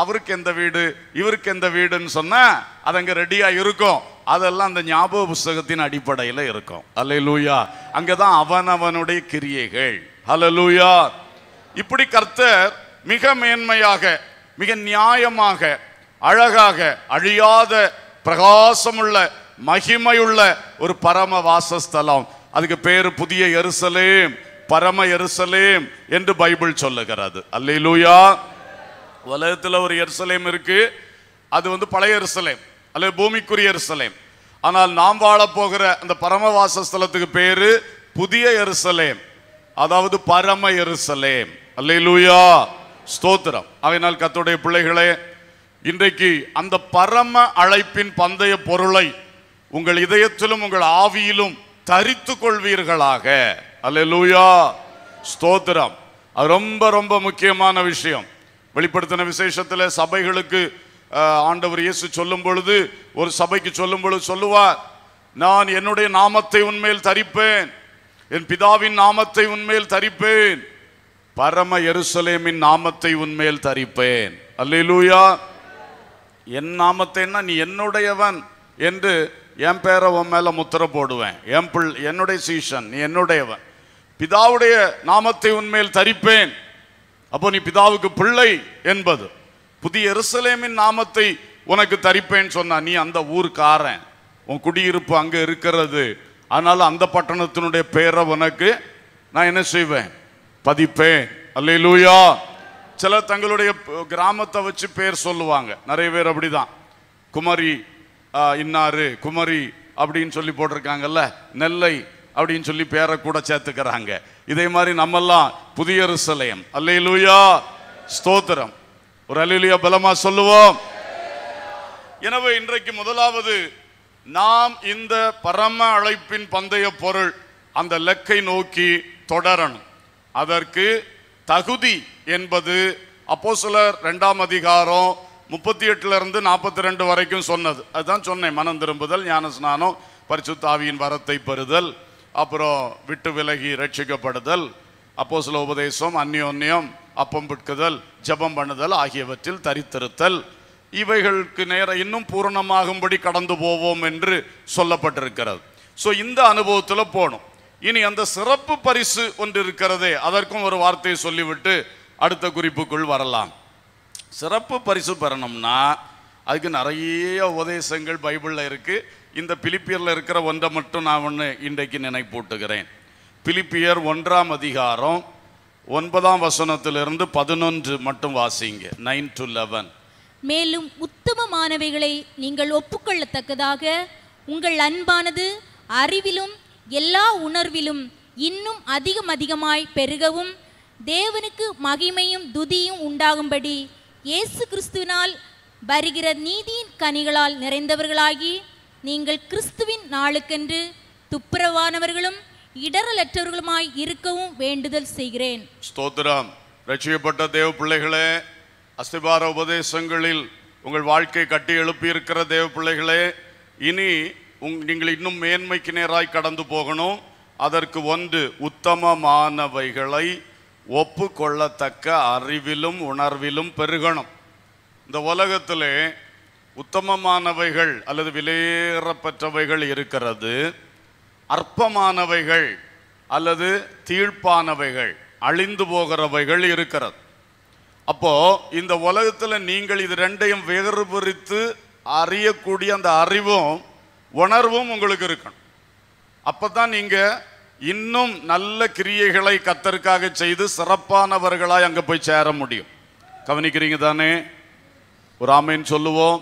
S1: அவருக்கு எந்த வீடு இவருக்கு எந்த வீடுன்னு சொன்னால் அது அங்கே ரெடியாக இருக்கும் அதெல்லாம் அந்த ஞாபக புஸ்தகத்தின் அடிப்படையில் இருக்கும் அல்ல லூயா அங்கே தான் அவனவனுடைய கிரியைகள் ஹலோ லூயா இப்படி கர்த்தர் மிக மேன்மையாக மிக நியாயமாக அழகாக அழியாத பிரகாசமுள்ள மகிமையுள்ள ஒரு பரம வாசஸ்தலம் அதுக்கு பேரு புதிய எருசலேம் பரம எருசலேம் என்று பைபிள் சொல்லுகிறது அல்லையிலூயா உலகத்தில் ஒரு எருசலேம் இருக்கு அது வந்து பழைய எருசலேம் அல்ல பூமிக்குரிய எருசலேம் ஆனால் நாம் வாழப்போகிற அந்த பரம வாசஸ்தலத்துக்கு பேரு புதிய எருசலேம் அதாவது பரம எருசலேம் அல்லையிலூயா ஸ்தோத்திரம் அதனால் கத்துடைய பிள்ளைகளே இன்றைக்கு அந்த பரம அழைப்பின் பந்தய பொருளை உங்கள் இதயத்திலும் உங்கள் ஆவியிலும் தரித்து கொள்வீர்களாக அல்ல லூயா ஸ்தோத்திரம் அது ரொம்ப ரொம்ப முக்கியமான விஷயம் வெளிப்படுத்தின விசேஷத்தில் சபைகளுக்கு ஆண்டவர் இயேசு சொல்லும் பொழுது ஒரு சபைக்கு சொல்லும் பொழுது சொல்லுவார் நான் என்னுடைய நாமத்தை உண்மையில் தரிப்பேன் என் பிதாவின் நாமத்தை உண்மையில் தரிப்பேன் பரம எருசலேமின் நாமத்தை உண்மையில் தரிப்பேன் அல்லூயா என் நாமத்தைன்னா நீ என்னுடையவன் என்று என் பேரை உன் மேலே முத்திர போடுவேன் என் பிள் என்னுடைய சீஷன் நீ என்னுடையவன் பிதாவுடைய நாமத்தை உண்மையில் தரிப்பேன் அப்போ நீ பிதாவுக்கு பிள்ளை என்பது புதிய எருசலேமின் நாமத்தை உனக்கு தரிப்பேன் சொன்னா நீ அந்த ஊருக்காரன் உன் குடியிருப்பு அங்கே இருக்கிறது அதனால் அந்த பட்டணத்தினுடைய பேரை உனக்கு நான் என்ன செய்வேன் பதிப்பேன் அல்லையிலூயா சில தங்களுடைய கிராமத்தை வச்சு பேர் சொல்லுவாங்க நிறைய பேர் அப்படிதான் குமரி இன்னாறு குமரி அப்படின்னு சொல்லி போட்டிருக்காங்கல்ல நெல்லை அப்படின்னு சொல்லி பேரை கூட சேர்த்துக்கிறாங்க இதே மாதிரி நம்மெல்லாம் புதிய சிலையம் அல்லையிலூயா ஸ்தோத்திரம் ஒரு அல்லையிலூயா பலமா சொல்லுவோம் எனவே இன்றைக்கு முதலாவது நாம் இந்த பரம அழைப்பின் பந்தய பொருள் அந்த லெக்கை நோக்கி தொடரணும் அதற்கு தகுதி என்பது அப்போ சிலர் ரெண்டாம் அதிகாரம் முப்பத்தி இருந்து நாற்பத்தி ரெண்டு வரைக்கும் சொன்னது அதுதான் சொன்னேன் மனம் திரும்புதல் ஞான ஸ்நானம் பரிசுத்தாவியின் வரத்தை பெறுதல் அப்புறம் விட்டு விலகி ரட்சிக்கப்படுதல் அப்போ சில உபதேசம் அந்யோன்யம் அப்பம் பிட்குதல் ஜபம் பண்ணுதல் ஆகியவற்றில் தரித்திருத்தல் இவைகளுக்கு நேர இன்னும் பூரணமாகும்படி கடந்து போவோம் என்று சொல்லப்பட்டிருக்கிறது ஸோ இந்த அனுபவத்தில் போகணும் இனி அந்த சிறப்பு பரிசு ஒன்று இருக்கிறதே அதற்கும் ஒரு வார்த்தையை சொல்லிவிட்டு அடுத்த குறிப்புக்குள் வரலாம் சிறப்பு பரிசு பெறணும்னா அதுக்கு நிறைய உபதேசங்கள் பைபிளில் இருக்குது இந்த பிலிப்பியரில் இருக்கிற ஒன்றை மட்டும் நான் ஒன்று இன்றைக்கு நினைப்பூட்டுகிறேன் பிலிப்பியர் ஒன்றாம் அதிகாரம் ஒன்பதாம் வசனத்திலிருந்து பதினொன்று மட்டும் வாசிங்க நைன் டு லெவன்
S2: மேலும் உத்தமமானவைகளை நீங்கள் ஒப்புக்கொள்ளத்தக்கதாக உங்கள் அன்பானது அறிவிலும் எல்லா உணர்விலும் இன்னும் அதிகம் அதிகமாய் பெருகவும் தேவனுக்கு மகிமையும் துதியும் உண்டாகும்படி இயேசு கிறிஸ்துவினால் வருகிற நீதியின் கனிகளால் நிறைந்தவர்களாகி நீங்கள் கிறிஸ்துவின் நாளுக்கென்று துப்புரவானவர்களும் இடரலற்றவர்களுமாய் இருக்கவும் வேண்டுதல் செய்கிறேன்
S1: ஸ்தோத்திரம் ரட்சிக்கப்பட்ட தேவ பிள்ளைகளே அஸ்திபார உபதேசங்களில் உங்கள் வாழ்க்கை கட்டி எழுப்பியிருக்கிற தேவ பிள்ளைகளே இனி உங் நீங்கள் இன்னும் மேன்மைக்கு நேராய் கடந்து போகணும் அதற்கு ஒன்று உத்தமமானவைகளை ஒப்பு கொள்ளத்தக்க அறிவிலும் உணர்விலும் பெருகணும் இந்த உலகத்திலே உத்தமமானவைகள் அல்லது விலையேறப்பற்றவைகள் இருக்கிறது அற்பமானவைகள் அல்லது தீழ்ப்பானவைகள் அழிந்து போகிறவைகள் இருக்கிறது அப்போ இந்த உலகத்தில் நீங்கள் இது ரெண்டையும் வேறுபுரித்து அறியக்கூடிய அந்த அறிவும் உணர்வும் உங்களுக்கு இருக்கணும் அப்போ தான் நீங்கள் இன்னும் நல்ல கிரியைகளை கத்தருக்காக செய்து சிறப்பானவர்களாய் அங்கே போய் சேர முடியும் கவனிக்கிறீங்க தானே ஒரு ஆமைன்னு சொல்லுவோம்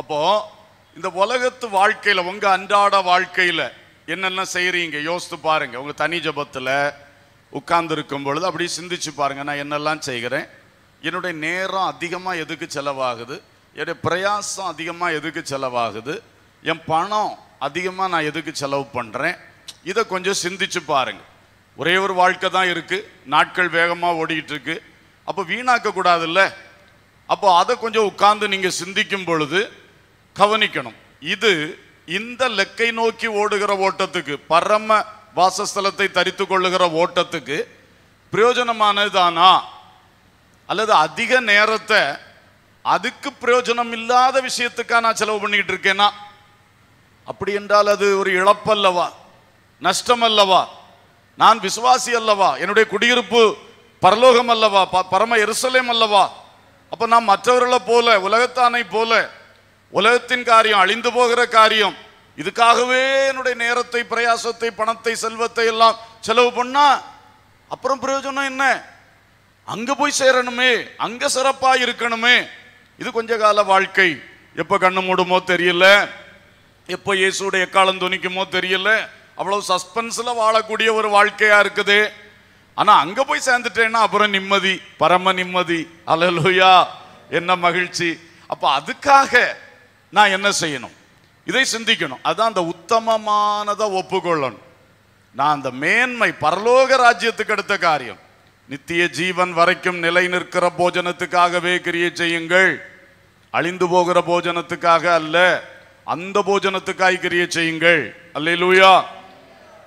S1: அப்போ இந்த உலகத்து வாழ்க்கையில் உங்கள் அன்றாட வாழ்க்கையில் என்னென்ன செய்கிறீங்க யோசித்து பாருங்கள் உங்கள் தனி ஜபத்தில் உட்கார்ந்து இருக்கும் பொழுது அப்படியே சிந்திச்சு பாருங்கள் நான் என்னெல்லாம் செய்கிறேன் என்னுடைய நேரம் அதிகமாக எதுக்கு செலவாகுது என்னுடைய பிரயாசம் அதிகமாக எதுக்கு செலவாகுது என் பணம் அதிகமாக நான் எதுக்கு செலவு பண்ணுறேன் இதை கொஞ்சம் சிந்திச்சு பாருங்கள் ஒரே ஒரு வாழ்க்கை தான் இருக்குது நாட்கள் வேகமாக ஓடிக்கிட்டுருக்கு அப்போ வீணாக்கக்கூடாதுல்ல அப்போ அதை கொஞ்சம் உட்கார்ந்து நீங்கள் சிந்திக்கும் பொழுது கவனிக்கணும் இது இந்த லெக்கை நோக்கி ஓடுகிற ஓட்டத்துக்கு பரம வாசஸ்தலத்தை தரித்து கொள்ளுகிற ஓட்டத்துக்கு பிரயோஜனமானதுதானா அல்லது அதிக நேரத்தை அதுக்கு பிரயோஜனம் இல்லாத விஷயத்துக்காக நான் செலவு பண்ணிக்கிட்டு இருக்கேன்னா அப்படி என்றால் அது ஒரு இழப்பல்லவா நஷ்டம் அல்லவா நான் விசுவாசி அல்லவா என்னுடைய குடியிருப்பு பரலோகம் அல்லவா பரம எருசலேம் அல்லவா அப்போ நாம் மற்றவர்களை போல உலகத்தானை போல உலகத்தின் காரியம் அழிந்து போகிற காரியம் இதுக்காகவே என்னுடைய நேரத்தை பிரயாசத்தை பணத்தை செல்வத்தை எல்லாம் செலவு பண்ணா அப்புறம் பிரயோஜனம் என்ன அங்க போய் சேரணுமே அங்க சிறப்பா இருக்கணுமே இது கொஞ்ச கால வாழ்க்கை எப்ப கண்ணு மூடுமோ தெரியல எப்போ இயேசுடைய எக்காலம் துணிக்குமோ தெரியல அவ்வளோ சஸ்பென்ஸில் வாழக்கூடிய ஒரு வாழ்க்கையாக இருக்குது ஆனால் அங்கே போய் சேர்ந்துட்டேன்னா அப்புறம் நிம்மதி பரம நிம்மதி அலலுயா என்ன மகிழ்ச்சி அப்போ அதுக்காக நான் என்ன செய்யணும் இதை சிந்திக்கணும் அதுதான் அந்த உத்தமமானதை ஒப்புக்கொள்ளணும் நான் அந்த மேன்மை பரலோக ராஜ்யத்துக்கு அடுத்த காரியம் நித்திய ஜீவன் வரைக்கும் நிலை நிற்கிற போஜனத்துக்காகவே கிரியை செய்யுங்கள் அழிந்து போகிற போஜனத்துக்காக அல்ல அந்த போஜனத்துக்காய் கிரிய செய்யுங்கள் அல்லையிலூயா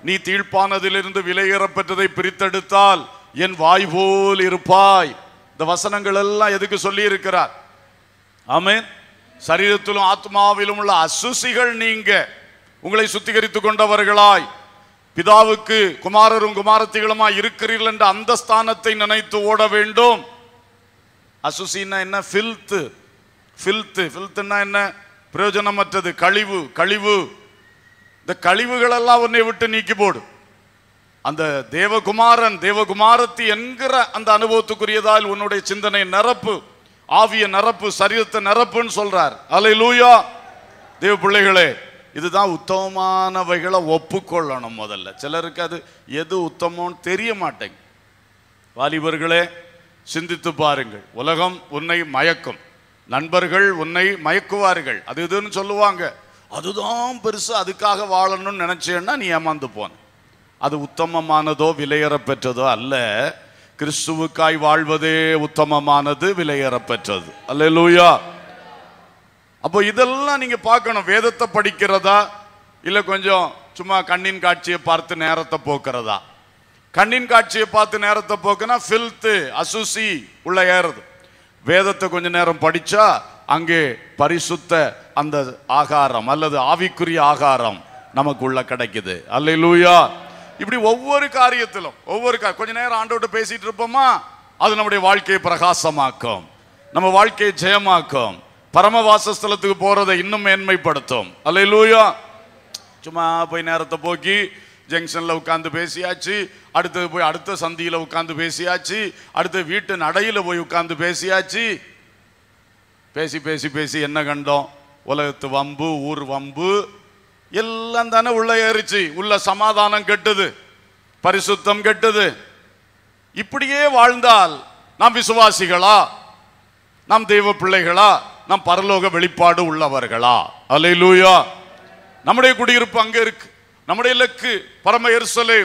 S1: நீ தீழ்ப்பானதிலிருந்து விலையேறப்பட்டதை பிரித்தெடுத்தால் என் வாய் போல் இருப்பாய் இந்த வசனங்கள் எல்லாம் எதுக்கு சொல்லி இருக்கிறார் ஆமேன் சரீரத்திலும் ஆத்மாவிலும் உள்ள அசுசிகள் நீங்க உங்களை சுத்திகரித்து கொண்டவர்களாய் பிதாவுக்கு குமாரரும் குமாரத்திகளுமாய் இருக்கிறீர்கள் என்ற அந்த ஸ்தானத்தை நினைத்து ஓட வேண்டும் அசுசின்னா என்ன ஃபில்த்து ஃபில்த்து ஃபில்த்துன்னா என்ன பிரயோஜனமற்றது கழிவு கழிவு இந்த கழிவுகளெல்லாம் உன்னை விட்டு நீக்கி போடு அந்த தேவகுமாரன் தேவகுமாரத்தி என்கிற அந்த அனுபவத்துக்குரியதால் உன்னுடைய சிந்தனை நிரப்பு ஆவிய நிரப்பு சரீரத்தை நிரப்புன்னு சொல்றார் அலை லூயா தேவ பிள்ளைகளே இதுதான் உத்தமமானவைகளை ஒப்புக்கொள்ளணும் முதல்ல சிலருக்கு அது எது உத்தமம்னு தெரிய மாட்டேங்க வாலிபர்களே சிந்தித்து பாருங்கள் உலகம் உன்னை மயக்கும் நண்பர்கள் உன்னை மயக்குவார்கள் அது இதுன்னு சொல்லுவாங்க அதுதான் பெருசு அதுக்காக வாழணும்னு நினச்சேன்னா நீ ஏமாந்து போன அது உத்தமமானதோ விலையற பெற்றதோ அல்ல கிறிஸ்துவுக்காய் வாழ்வதே உத்தமமானது விலையற பெற்றது அல்ல லூயா அப்போ இதெல்லாம் நீங்கள் பார்க்கணும் வேதத்தை படிக்கிறதா இல்லை கொஞ்சம் சும்மா கண்ணின் காட்சியை பார்த்து நேரத்தை போக்குறதா கண்ணின் காட்சியை பார்த்து நேரத்தை போக்குனா ஃபில்த்து அசுசி உள்ள ஏறுது வேதத்தை கொஞ்ச நேரம் படித்தா அங்கே பரிசுத்த அந்த ஆகாரம் அல்லது ஆவிக்குரிய ஆகாரம் நமக்குள்ள கிடைக்குது அல்ல லூயா இப்படி ஒவ்வொரு காரியத்திலும் ஒவ்வொரு கொஞ்ச நேரம் ஆண்டோட்டு பேசிட்டு இருப்போமா அது நம்முடைய வாழ்க்கையை பிரகாசமாக்கும் நம்ம வாழ்க்கையை ஜெயமாக்கும் பரமவாசஸ்தலத்துக்கு போறதை இன்னும் மேன்மைப்படுத்தும் அல்ல லூயா சும்மா போய் நேரத்தை போக்கி ஜங்ஷனில் உட்காந்து பேசியாச்சு அடுத்தது போய் அடுத்த சந்தியில் உட்காந்து பேசியாச்சு அடுத்த வீட்டு நடையில் போய் உட்காந்து பேசியாச்சு பேசி பேசி பேசி என்ன கண்டோம் உலகத்து வம்பு ஊர் வம்பு எல்லாம் தானே உள்ள ஏறிச்சு உள்ள சமாதானம் கெட்டது பரிசுத்தம் கெட்டது இப்படியே வாழ்ந்தால் நாம் விசுவாசிகளா நாம் தெய்வ பிள்ளைகளா நாம் பரலோக வெளிப்பாடு உள்ளவர்களா அலை நம்முடைய குடியிருப்பு அங்கே இருக்கு நம்முடைய இலக்கு பரம எரிசலே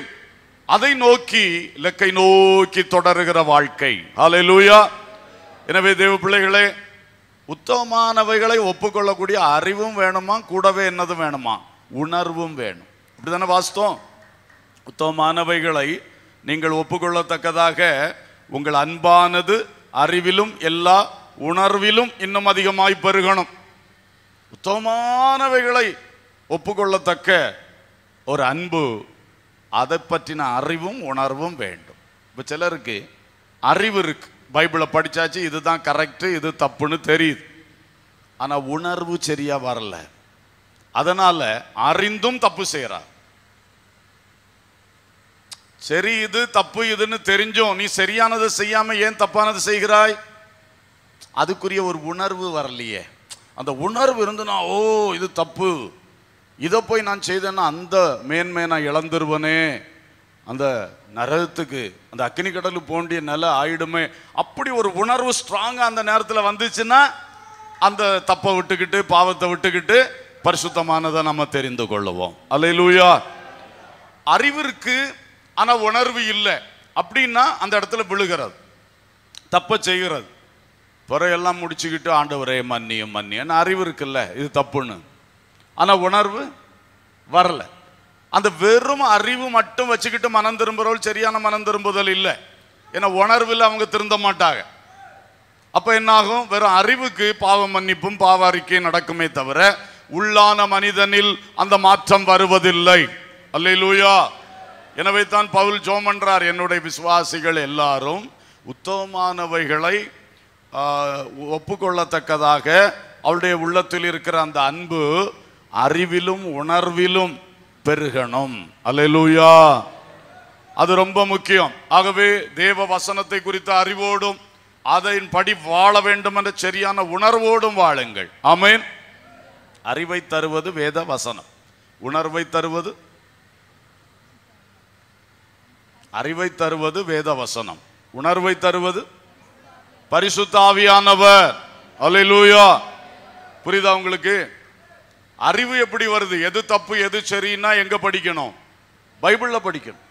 S1: அதை நோக்கி இலக்கை நோக்கி தொடருகிற வாழ்க்கை ஹலை எனவே தேவ பிள்ளைகளே உத்தமமானவைகளை ஒப்புக்கொள்ளக்கூடிய அறிவும் வேணுமா கூடவே என்னது வேணுமா உணர்வும் வேணும் இப்படி தானே வாஸ்தவம் உத்தமமானவைகளை நீங்கள் ஒப்புக்கொள்ளத்தக்கதாக உங்கள் அன்பானது அறிவிலும் எல்லா உணர்விலும் இன்னும் அதிகமாய் பெருகணும் உத்தமமானவைகளை ஒப்புக்கொள்ளத்தக்க ஒரு அன்பு அதை பற்றின அறிவும் உணர்வும் வேண்டும் இப்போ சிலருக்கு அறிவு இருக்கு பைபிளை படித்தாச்சு இதுதான் கரெக்டு இது தப்புன்னு தெரியுது ஆனால் உணர்வு சரியாக வரல அதனால் அறிந்தும் தப்பு செய்கிறார் சரி இது தப்பு இதுன்னு தெரிஞ்சோம் நீ சரியானதை செய்யாமல் ஏன் தப்பானது செய்கிறாய் அதுக்குரிய ஒரு உணர்வு வரலையே அந்த உணர்வு இருந்து நான் ஓ இது தப்பு இதை போய் நான் செய்தேன்னா அந்த மேன்மையை நான் இழந்துருவனே அந்த நரகத்துக்கு அந்த அக்னி கடலு போண்டிய நிலை ஆயிடுமே அப்படி ஒரு உணர்வு ஸ்ட்ராங்காக அந்த நேரத்தில் வந்துச்சுன்னா அந்த தப்பை விட்டுக்கிட்டு பாவத்தை விட்டுக்கிட்டு பரிசுத்தமானதை நம்ம தெரிந்து கொள்ளுவோம் அறிவு அறிவிற்கு ஆனால் உணர்வு இல்லை அப்படின்னா அந்த இடத்துல விழுகிறது தப்பை செய்கிறது பிறையெல்லாம் முடிச்சுக்கிட்டு ஆண்டவரே மன்னியும் மன்னியும் அறிவு இருக்குல்ல இது தப்புன்னு ஆனால் உணர்வு வரல அந்த வெறும் அறிவு மட்டும் வச்சுக்கிட்டு மனம் திரும்புறவள் சரியான மனம் திரும்புதல் இல்லை ஏன்னா உணர்வில் அவங்க திருந்த மாட்டாங்க அப்போ என்னாகும் வெறும் அறிவுக்கு பாவ மன்னிப்பும் பாவ அறிக்கையும் நடக்குமே தவிர உள்ளான மனிதனில் அந்த மாற்றம் வருவதில்லை அல்லையிலூயா எனவே தான் பவுல் ஜோமன்றார் என்னுடைய விசுவாசிகள் எல்லாரும் உத்தமமானவைகளை ஒப்புக்கொள்ளத்தக்கதாக அவளுடைய உள்ளத்தில் இருக்கிற அந்த அன்பு அறிவிலும் உணர்விலும் பெருகணும் அலையலூயா அது ரொம்ப முக்கியம் ஆகவே தேவ வசனத்தை குறித்த அறிவோடும் அதன் படி வாழ வேண்டும் என்ற சரியான உணர்வோடும் வாழுங்கள் ஆமேன் அறிவை தருவது வேத வசனம் உணர்வை தருவது அறிவை தருவது வேத வசனம் உணர்வை தருவது பரிசுத்தாவியானவர் அலையிலூயா புரியுதா உங்களுக்கு அறிவு எப்படி வருது எது தப்பு எது சரின்னா எங்கே படிக்கணும் பைபிளில் படிக்கணும்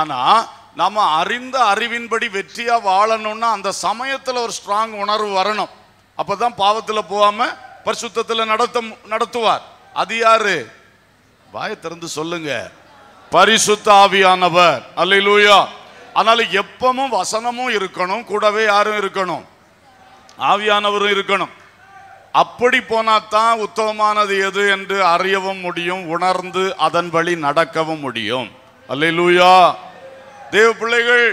S1: ஆனால் நம்ம அறிந்த அறிவின்படி வெற்றியாக வாழணும்னா அந்த சமயத்தில் ஒரு ஸ்ட்ராங் உணர்வு வரணும் அப்போ தான் பாவத்தில் போகாமல் பரிசுத்தத்தில் நடத்த நடத்துவார் அது யாரு வாயை திறந்து சொல்லுங்க பரிசுத்த ஆவியானவர் அல்லூயா அதனால எப்பவும் வசனமும் இருக்கணும் கூடவே யாரும் இருக்கணும் ஆவியானவரும் இருக்கணும் அப்படி போனாதான் உத்தமமானது எது என்று அறியவும் முடியும் உணர்ந்து அதன் வழி நடக்கவும் முடியும் அல்லூயா தேவ பிள்ளைகள்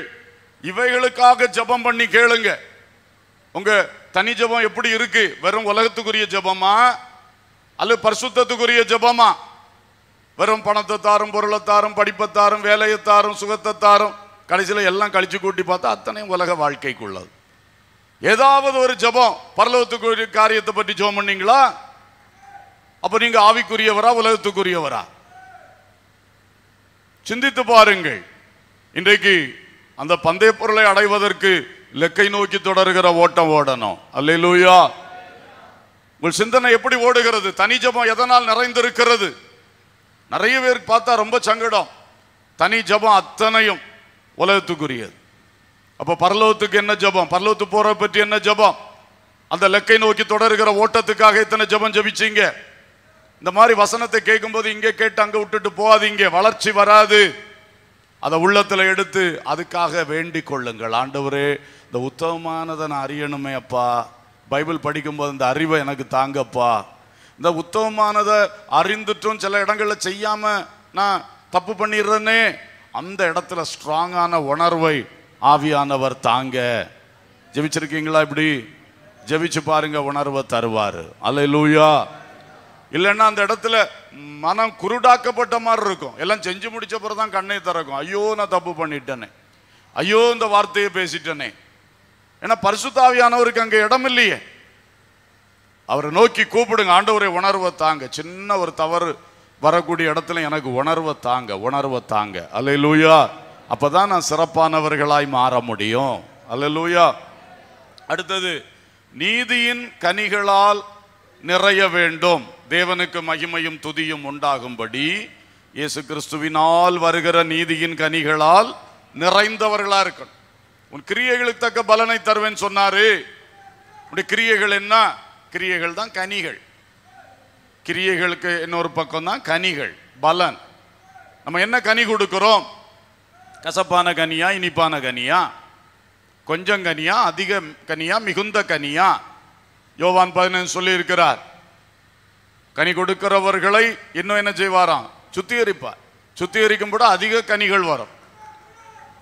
S1: இவைகளுக்காக ஜபம் பண்ணி கேளுங்க உங்க தனி ஜபம் எப்படி இருக்கு வெறும் உலகத்துக்குரிய ஜபமா அல்ல பரிசுத்தத்துக்குரிய ஜபமா வெறும் பணத்தை தாரும் பொருளை தாரும் படிப்பை தாரும் வேலையை தாரும் சுகத்தை தாரும் கடைசியில் எல்லாம் கழிச்சு கூட்டி பார்த்தா அத்தனையும் உலக வாழ்க்கைக்குள்ளது ஏதாவது ஒரு ஜபம் பரலோகத்துக்கு காரியத்தை பற்றி ஜபம் பண்ணீங்களா அப்போ நீங்கள் ஆவிக்குரியவரா உலகத்துக்குரியவரா சிந்தித்து பாருங்கள் இன்றைக்கு அந்த பந்தய பொருளை அடைவதற்கு லெக்கை நோக்கி தொடர்கிற ஓட்டம் ஓடணும் அல்லையிலூயா உங்கள் சிந்தனை எப்படி ஓடுகிறது தனி ஜபம் எதனால் நிறைந்திருக்கிறது நிறைய பேருக்கு பார்த்தா ரொம்ப சங்கடம் தனி ஜபம் அத்தனையும் உலகத்துக்குரியது அப்போ பரலோகத்துக்கு என்ன ஜபம் பரலோகத்து போற பற்றி என்ன ஜபம் அந்த லெக்கை நோக்கி தொடருகிற ஓட்டத்துக்காக இத்தனை ஜபம் ஜபிச்சீங்க இந்த மாதிரி வசனத்தை கேட்கும்போது இங்கே கேட்டு அங்கே விட்டுட்டு போகாதீங்க வளர்ச்சி வராது அதை உள்ளத்தில் எடுத்து அதுக்காக வேண்டிக் கொள்ளுங்கள் ஆண்டவரே இந்த உத்தமமானதை நான் அறியணுமே அப்பா பைபிள் படிக்கும்போது இந்த அறிவை எனக்கு தாங்கப்பா இந்த உத்தமமானதை அறிந்துட்டும் சில இடங்களில் செய்யாமல் நான் தப்பு பண்ணிடுறேனே அந்த இடத்துல ஸ்ட்ராங்கான உணர்வை ஆவியானவர் தாங்க ஜெபிச்சிருக்கீங்களா இப்படி ஜெபிச்சு பாருங்க உணர்வை தருவார் அல்ல லூயா இல்லைன்னா அந்த இடத்துல மனம் குருடாக்கப்பட்ட மாதிரி இருக்கும் எல்லாம் செஞ்சு முடிச்ச பிறகு தான் கண்ணை திறக்கும் ஐயோ நான் தப்பு பண்ணிட்டேனே ஐயோ இந்த வார்த்தையை பேசிட்டேனே ஏன்னா பரிசுத்தாவியானவருக்கு அங்கே இடம் இல்லையே அவரை நோக்கி கூப்பிடுங்க ஆண்டவரை உணர்வை தாங்க சின்ன ஒரு தவறு வரக்கூடிய இடத்துல எனக்கு உணர்வை தாங்க உணர்வை தாங்க அல்ல லூயா அப்போ தான் நான் சிறப்பானவர்களாய் மாற முடியும் லூயா அடுத்தது நீதியின் கனிகளால் நிறைய வேண்டும் தேவனுக்கு மகிமையும் துதியும் உண்டாகும்படி இயேசு கிறிஸ்துவினால் வருகிற நீதியின் கனிகளால் நிறைந்தவர்களாக இருக்கணும் உன் கிரியைகளுக்கு தக்க பலனை தருவேன் சொன்னாரு உன்னுடைய கிரியைகள் என்ன கிரியைகள் தான் கனிகள் கிரியைகளுக்கு இன்னொரு பக்கம் தான் கனிகள் பலன் நம்ம என்ன கனி கொடுக்கிறோம் கசப்பான கனியா இனிப்பான கனியா கொஞ்சம் கனியா அதிக கனியா மிகுந்த கனியா யோவான் பதினஞ்சு சொல்லி இருக்கிறார் கனி கொடுக்கிறவர்களை இன்னும் என்ன செய்வாராம் சுத்திகரிப்பார் சுத்திகரிக்கும் கூட அதிக கனிகள் வரும்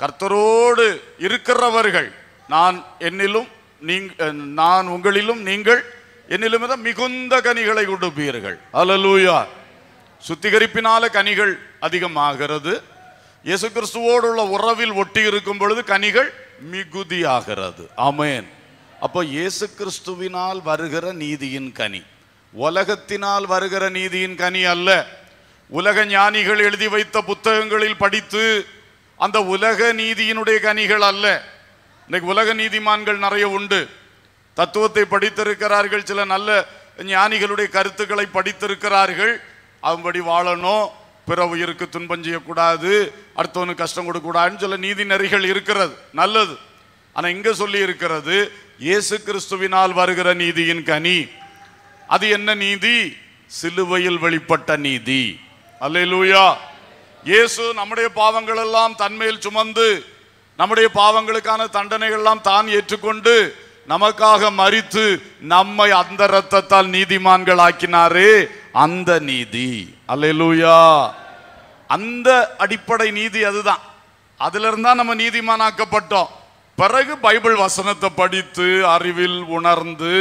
S1: கர்த்தரோடு இருக்கிறவர்கள் நான் என்னிலும் நீங் நான் உங்களிலும் நீங்கள் என்னிலும் மிகுந்த கனிகளை கொடுப்பீர்கள் அலலூயா சுத்திகரிப்பினால கனிகள் அதிகமாகிறது இயேசு உள்ள உறவில் ஒட்டி இருக்கும் பொழுது கனிகள் மிகுதியாகிறது அமேன் அப்போ இயேசு கிறிஸ்துவினால் வருகிற நீதியின் கனி உலகத்தினால் வருகிற நீதியின் கனி அல்ல உலக ஞானிகள் எழுதி வைத்த புத்தகங்களில் படித்து அந்த உலக நீதியினுடைய கனிகள் அல்ல இன்னைக்கு உலக நீதிமான்கள் நிறைய உண்டு தத்துவத்தை படித்திருக்கிறார்கள் சில நல்ல ஞானிகளுடைய கருத்துக்களை படித்திருக்கிறார்கள் அவன்படி வாழணும் பிற உயிருக்கு துன்பம் செய்யக்கூடாது அடுத்தவனுக்கு கஷ்டம் கொடுக்கக்கூடாதுன்னு சொல்ல நீதி நெறிகள் இருக்கிறது நல்லது ஆனால் இங்கே சொல்லி இருக்கிறது இயேசு கிறிஸ்துவினால் வருகிற நீதியின் கனி அது என்ன நீதி சிலுவையில் வெளிப்பட்ட நீதி அல்லூயா இயேசு நம்முடைய பாவங்கள் எல்லாம் தன்மையில் சுமந்து நம்முடைய பாவங்களுக்கான தண்டனைகள் எல்லாம் தான் ஏற்றுக்கொண்டு நமக்காக மறித்து நம்மை அந்த ரத்தத்தால் நீதிமான்கள் ஆக்கினாரே அந்த நீதி அல்லூயா அந்த அடிப்படை நீதி அதுதான் அதுல இருந்தா நம்ம நீதிமானாக்கப்பட்டோம் பிறகு பைபிள் வசனத்தை படித்து அறிவில் உணர்ந்து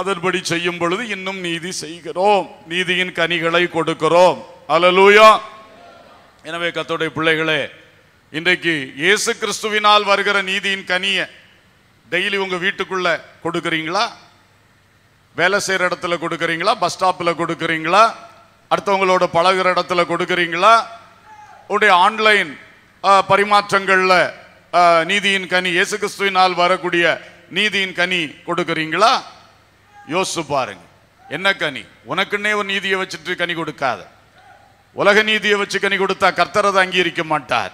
S1: அதன்படி செய்யும் பொழுது இன்னும் நீதி செய்கிறோம் நீதியின் கனிகளை கொடுக்கிறோம் அலலூயா எனவே கத்தோடைய பிள்ளைகளே இன்றைக்கு இயேசு கிறிஸ்துவினால் வருகிற நீதியின் கனியை டெய்லி உங்கள் வீட்டுக்குள்ளே கொடுக்குறீங்களா வேலை செய்கிற இடத்துல கொடுக்குறீங்களா பஸ் ஸ்டாப்பில் கொடுக்குறீங்களா அடுத்தவங்களோட பழகிற இடத்துல கொடுக்குறீங்களா உடைய ஆன்லைன் பரிமாற்றங்களில் நீதியின் கனி இயேசு கிறிஸ்துவினால் வரக்கூடிய நீதியின் கனி கொடுக்குறீங்களா யோசிச்சு பாருங்க என்ன கனி உனக்குன்னே ஒரு நீதியை வச்சுட்டு கனி கொடுக்காத உலக நீதியை வச்சு கனி கொடுத்தா கர்த்தரதை அங்கீகரிக்க மாட்டார்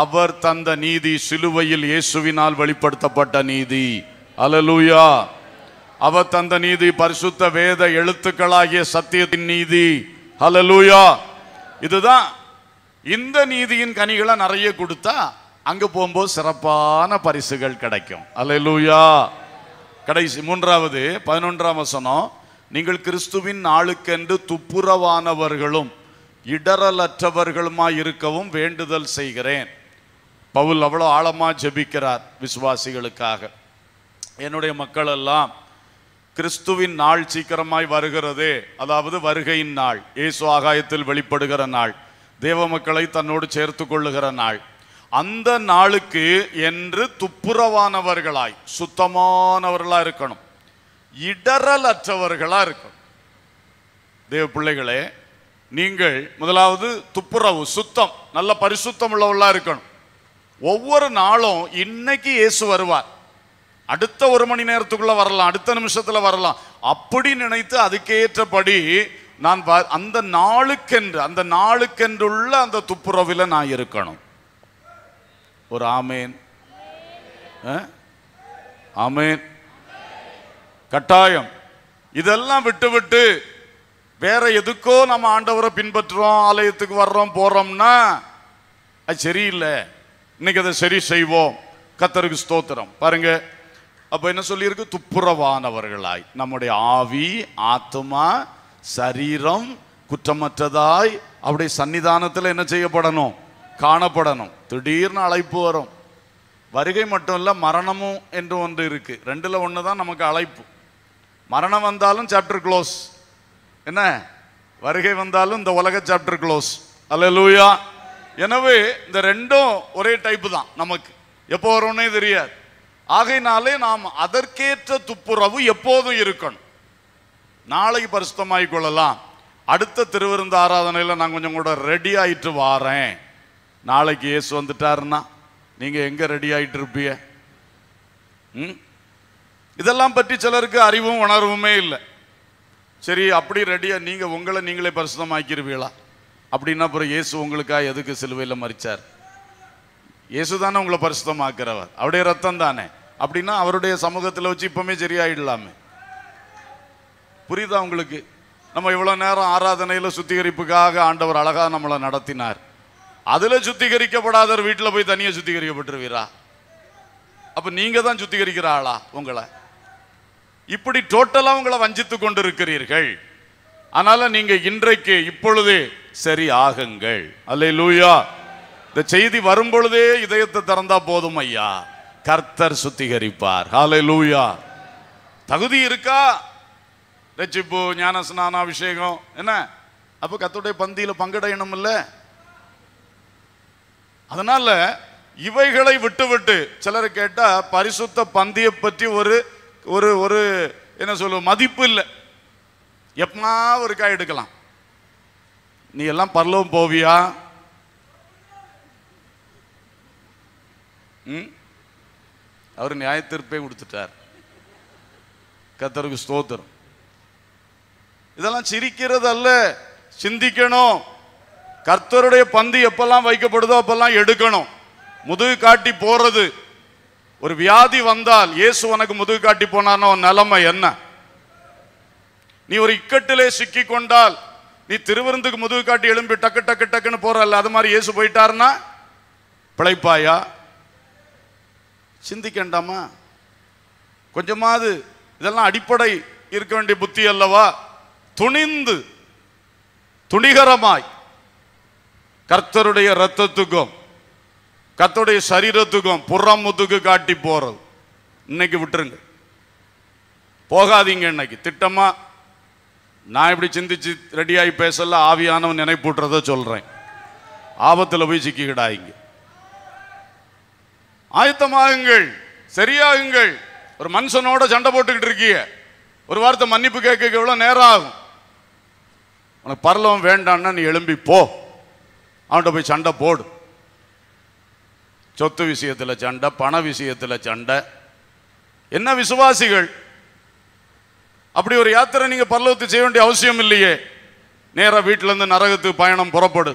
S1: அவர் தந்த நீதி சிலுவையில் இயேசுவினால் வெளிப்படுத்தப்பட்ட நீதி அலலூயா அவர் தந்த நீதி பரிசுத்த வேத எழுத்துக்களாகிய சத்தியத்தின் நீதி ஹலலூயா இதுதான் இந்த நீதியின் கனிகளை நிறைய கொடுத்தா அங்க போகும்போது சிறப்பான பரிசுகள் கிடைக்கும் அலலூயா கடைசி மூன்றாவது பதினொன்றாம் வசனம் நீங்கள் கிறிஸ்துவின் நாளுக்கென்று துப்புரவானவர்களும் இடரலற்றவர்களுமாய் இருக்கவும் வேண்டுதல் செய்கிறேன் பவுல் அவ்வளோ ஆழமாக ஜெபிக்கிறார் விசுவாசிகளுக்காக என்னுடைய மக்களெல்லாம் கிறிஸ்துவின் நாள் சீக்கிரமாய் வருகிறது அதாவது வருகையின் நாள் இயேசு ஆகாயத்தில் வெளிப்படுகிற நாள் தேவ மக்களை தன்னோடு சேர்த்து கொள்ளுகிற நாள் அந்த நாளுக்கு என்று துப்புரவானவர்களாய் சுத்தமானவர்களாக இருக்கணும் இடரல் அற்றவர்களாக இருக்கணும் தேவ பிள்ளைகளே நீங்கள் முதலாவது துப்புரவு சுத்தம் நல்ல பரிசுத்தம் உள்ளவளா இருக்கணும் ஒவ்வொரு நாளும் இன்னைக்கு இயேசு வருவார் அடுத்த ஒரு மணி நேரத்துக்குள்ள வரலாம் அடுத்த நிமிஷத்துல வரலாம் அப்படி நினைத்து அதுக்கேற்றபடி நான் அந்த நாளுக்கென்று அந்த நாளுக்கென்றுள்ள அந்த துப்புரவில் நான் இருக்கணும் ஒரு ஆமேன் ஆமேன் கட்டாயம் இதெல்லாம் விட்டு விட்டு வேற எதுக்கோ நம்ம ஆண்டவரை பின்பற்றுறோம் ஆலயத்துக்கு வர்றோம் போறோம்னா அது சரியில்லை இன்னைக்கு அதை சரி செய்வோம் கத்தருக்கு ஸ்தோத்திரம் பாருங்க அப்போ என்ன சொல்லியிருக்கு துப்புரவானவர்களாய் நம்முடைய ஆவி ஆத்மா சரீரம் குற்றமற்றதாய் அப்படி சன்னிதானத்தில் என்ன செய்யப்படணும் காணப்படணும் திடீர்னு அழைப்பு வரும் வருகை மட்டும் இல்லை மரணமும் என்று ஒன்று இருக்குது ரெண்டில் ஒன்று தான் நமக்கு அழைப்பு மரணம் வந்தாலும் சாப்டர் க்ளோஸ் என்ன வருகை வந்தாலும் இந்த உலக சாப்டர் க்ளோஸ் அல்ல லூயா எனவே இந்த ரெண்டும் ஒரே டைப்பு தான் நமக்கு எப்போ வரும்னே தெரியாது ஆகையினாலே நாம் அதற்கேற்ற துப்புரவு எப்போதும் இருக்கணும் நாளைக்கு பரிசுத்தமாகி கொள்ளலாம் அடுத்த திருவிருந்த ஆராதனையில் நான் கொஞ்சம் கூட ரெடி ஆயிட்டு வாரேன் நாளைக்கு ஏசு வந்துட்டாருன்னா நீங்கள் எங்கே ரெடி ஆகிட்டு இருப்பீங்க இதெல்லாம் பற்றி சிலருக்கு அறிவும் உணர்வுமே இல்லை சரி அப்படி ரெடியாக நீங்கள் உங்களை நீங்களே பரிசுத்தமாக்கிடுவீங்களா அப்படின்னா அப்புறம் இயேசு உங்களுக்காக எதுக்கு சிலுவையில் மறிச்சார் இயேசு தானே உங்களை பரிசுத்தமாக்குறவர் அவருடைய ரத்தம் தானே அப்படின்னா அவருடைய சமூகத்தில் வச்சு இப்பவுமே சரியாயிடலாமே புரியுதா உங்களுக்கு நம்ம இவ்வளோ நேரம் ஆராதனையில் சுத்திகரிப்புக்காக ஆண்டவர் அழகாக நம்மளை நடத்தினார் அதில் சுத்திகரிக்கப்படாதவர் வீட்டில் போய் தனியாக சுத்திகரிக்கப்பட்டுருவீரா அப்போ நீங்கள் தான் சுத்திகரிக்கிற ஆளா உங்களை இப்படி டோட்டலாக உங்களை வஞ்சித்து கொண்டிருக்கிறீர்கள் அதனால் நீங்கள் இன்றைக்கு இப்பொழுது சரி ஆகுங்கள் அல்ல லூயா இந்த செய்தி வரும்பொழுதே இதயத்தை திறந்தா போதும் ஐயா கர்த்தர் சுத்திகரிப்பார் ஹாலை லூயா தகுதி இருக்கா ரச்சிப்பு ஞானஸ்நான அபிஷேகம் என்ன அப்போ கத்துடைய பந்தியில் பங்கடையணும் இல்லை அதனால இவைகளை விட்டு விட்டு சிலர் கேட்டால் பரிசுத்த பந்தியை பற்றி ஒரு ஒரு ஒரு என்ன சொல்லுவோம் மதிப்பு இல்லை எப்பமா ஒரு காய் எடுக்கலாம் நீ எல்லாம் பரலவும் போவியா அவர் நியாயத்திற்பே கொடுத்துட்டார் கத்தருக்கு ஸ்தோத்திரம் இதெல்லாம் சிரிக்கிறது அல்ல சிந்திக்கணும் கர்த்தருடைய பந்து எப்பெல்லாம் வைக்கப்படுதோ அப்பெல்லாம் எடுக்கணும் முதுகு காட்டி போறது ஒரு வியாதி வந்தால் இயேசு உனக்கு முதுகு காட்டி போனானோ நிலைமை என்ன நீ ஒரு இக்கட்டிலே சிக்கி கொண்டால் நீ திருவிருந்துக்கு முதுகு காட்டி எழும்பி டக்கு டக்கு டக்குன்னு போறல்ல அது மாதிரி இயேசு போயிட்டாருன்னா பிழைப்பாயா சிந்திக்கண்டாமா கொஞ்சமாவது இதெல்லாம் அடிப்படை இருக்க வேண்டிய புத்தி அல்லவா துணிந்து துணிகரமாய் கர்த்தருடைய ரத்தத்துக்கும் கத்தோடைய சரீரத்துக்கும் புறமுத்துக்கு காட்டி போறது இன்னைக்கு விட்டுருங்க போகாதீங்க இன்னைக்கு திட்டமா நான் இப்படி சிந்திச்சு ரெடியாகி பேசல ஆவியானவன் நினைப்பூட்டுறத சொல்றேன் ஆபத்தில் போய் சிக்கிக்கிடாங்க ஆயத்தமாகுங்கள் சரியாகுங்கள் ஒரு மனுஷனோட சண்டை போட்டுக்கிட்டு இருக்கிய ஒரு வாரத்தை மன்னிப்பு கேட்க எவ்வளோ நேரம் ஆகும் உனக்கு பரலவம் வேண்டான்னா நீ எழும்பி போ அவன்கிட்ட போய் சண்டை போடு சொத்து விஷயத்தில் சண்டை பண விஷயத்தில் சண்டை என்ன விசுவாசிகள் அப்படி ஒரு யாத்திரை நீங்கள் பல்லவத்து செய்ய வேண்டிய அவசியம் இல்லையே நேராக வீட்டிலேருந்து நரகத்துக்கு பயணம் புறப்படு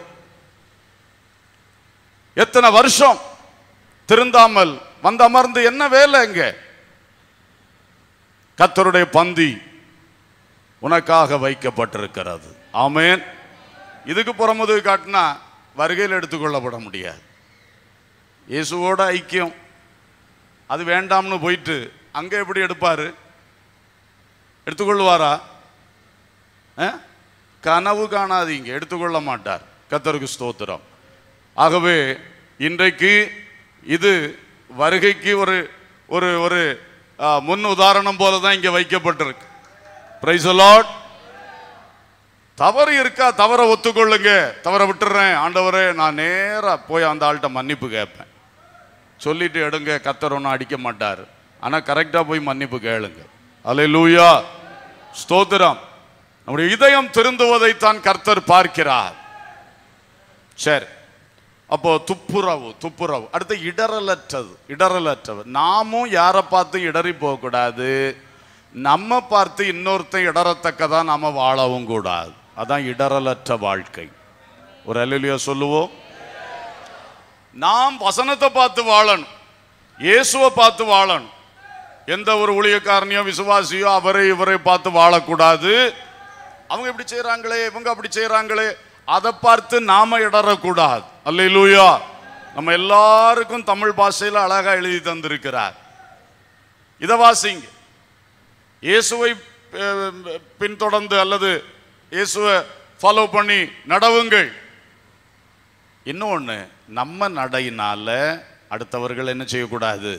S1: எத்தனை வருஷம் திருந்தாமல் வந்த அமர்ந்து என்ன வேலை இங்க கத்தருடைய பந்தி உனக்காக வைக்கப்பட்டிருக்கிறது ஆமேன் இதுக்கு புறமுதுகு காட்டினா வருகையில் எடுத்துக்கொள்ளப்பட முடியாது இயேசுவோட ஐக்கியம் அது வேண்டாம்னு போயிட்டு அங்கே எப்படி எடுப்பார் எடுத்துக்கொள்வாரா கனவு காணாதீங்க எடுத்துக்கொள்ள மாட்டார் கத்தருக்கு ஸ்தோத்திரம் ஆகவே இன்றைக்கு இது வருகைக்கு ஒரு ஒரு ஒரு முன் உதாரணம் போல தான் இங்கே வைக்கப்பட்டிருக்கு பிரைஸ் அலாட் தவறு இருக்கா தவற ஒத்துக்கொள்ளுங்க தவற விட்டுறேன் ஆண்டவரே நான் நேராக போய் அந்த ஆள்கிட்ட மன்னிப்பு கேட்பேன் சொல்லிட்டு எடுங்க கத்தர் ஒன்றும் அடிக்க மாட்டார் ஆனால் கரெக்டாக போய் மன்னிப்பு கேளுங்க அலை லூயா ஸ்தோத்திரம் நம்முடைய இதயம் திருந்துவதைத்தான் கர்த்தர் பார்க்கிறார் சரி அப்போ துப்புரவு துப்புரவு அடுத்து இடரலற்றது இடரலற்றவர் நாமும் யாரை பார்த்து இடறி போகக்கூடாது நம்ம பார்த்து இன்னொருத்த இடறத்தக்கதான் நாம வாழவும் கூடாது அதான் இடரலற்ற வாழ்க்கை ஒரு அலுவலியா சொல்லுவோம் நாம் வசனத்தை பார்த்து வாழணும் இயேசுவை பார்த்து வாழணும் எந்த ஒரு ஊழியக்காரனையோ விசுவாசியோ அவரை இவரை பார்த்து வாழக்கூடாது அவங்க இப்படி செய்கிறாங்களே இவங்க அப்படி செய்கிறாங்களே அதை பார்த்து நாம இடறக்கூடாது அல்ல இல்லையா நம்ம எல்லாருக்கும் தமிழ் பாஷையில் அழகாக எழுதி தந்திருக்கிறார் இதை வாசிங்க இயேசுவை பின்தொடர்ந்து அல்லது இயேசுவை ஃபாலோ பண்ணி நடவுங்கள் இன்னொன்று நம்ம நடையினால் அடுத்தவர்கள் என்ன செய்யக்கூடாது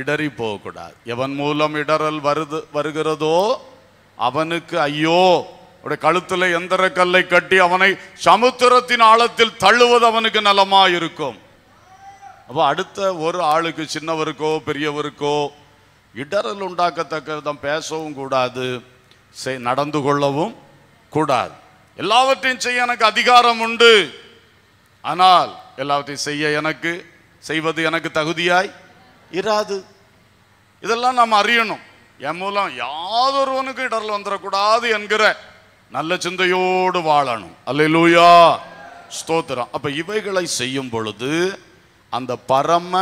S1: இடறி போகக்கூடாது எவன் மூலம் இடறல் வருது வருகிறதோ அவனுக்கு ஐயோ அவருடைய கழுத்தில் எந்திர கல்லை கட்டி அவனை சமுத்திரத்தின் ஆழத்தில் தள்ளுவது அவனுக்கு நலமாக இருக்கும் அப்போ அடுத்த ஒரு ஆளுக்கு சின்னவருக்கோ பெரியவருக்கோ இடரல் உண்டாக்கத்தக்கதான் பேசவும் கூடாது நடந்து கொள்ளவும் கூடாது எல்லாவற்றையும் செய்ய எனக்கு அதிகாரம் உண்டு ஆனால் எல்லாவற்றையும் செய்ய எனக்கு செய்வது எனக்கு தகுதியாய் இராது இதெல்லாம் நாம் அறியணும் என் மூலம் யாதொருவனுக்கு இடரில் வந்துடக்கூடாது என்கிற நல்ல சிந்தையோடு வாழணும் அல்லூயா ஸ்தோத்திரம் அப்போ இவைகளை செய்யும் பொழுது அந்த பரம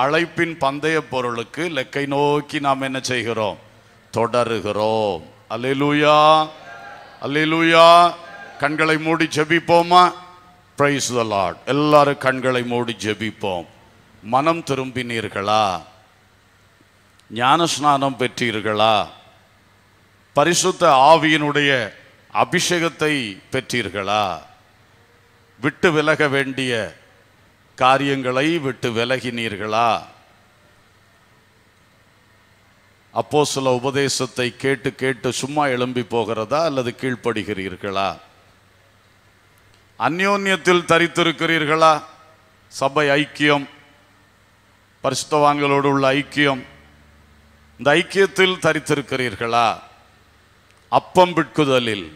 S1: அழைப்பின் பந்தய பொருளுக்கு லெக்கை நோக்கி நாம் என்ன செய்கிறோம் தொடருகிறோம் அல்லூயா அல்லூயா கண்களை மூடி செபிப்போமா பிரைஸ் த லார்ட் எல்லாரும் கண்களை மூடி ஜெபிப்போம் மனம் திரும்பினீர்களா ஞானஸ்நானம் பெற்றீர்களா பரிசுத்த ஆவியினுடைய அபிஷேகத்தை பெற்றீர்களா விட்டு விலக வேண்டிய காரியங்களை விட்டு விலகினீர்களா அப்போ சில உபதேசத்தை கேட்டு கேட்டு சும்மா எழும்பி போகிறதா அல்லது கீழ்ப்படுகிறீர்களா அந்யோன்யத்தில் தரித்திருக்கிறீர்களா சபை ஐக்கியம் பரிசுத்தவான்களோடு உள்ள ஐக்கியம் இந்த ஐக்கியத்தில் தரித்திருக்கிறீர்களா அப்பம் பிட்குதலில்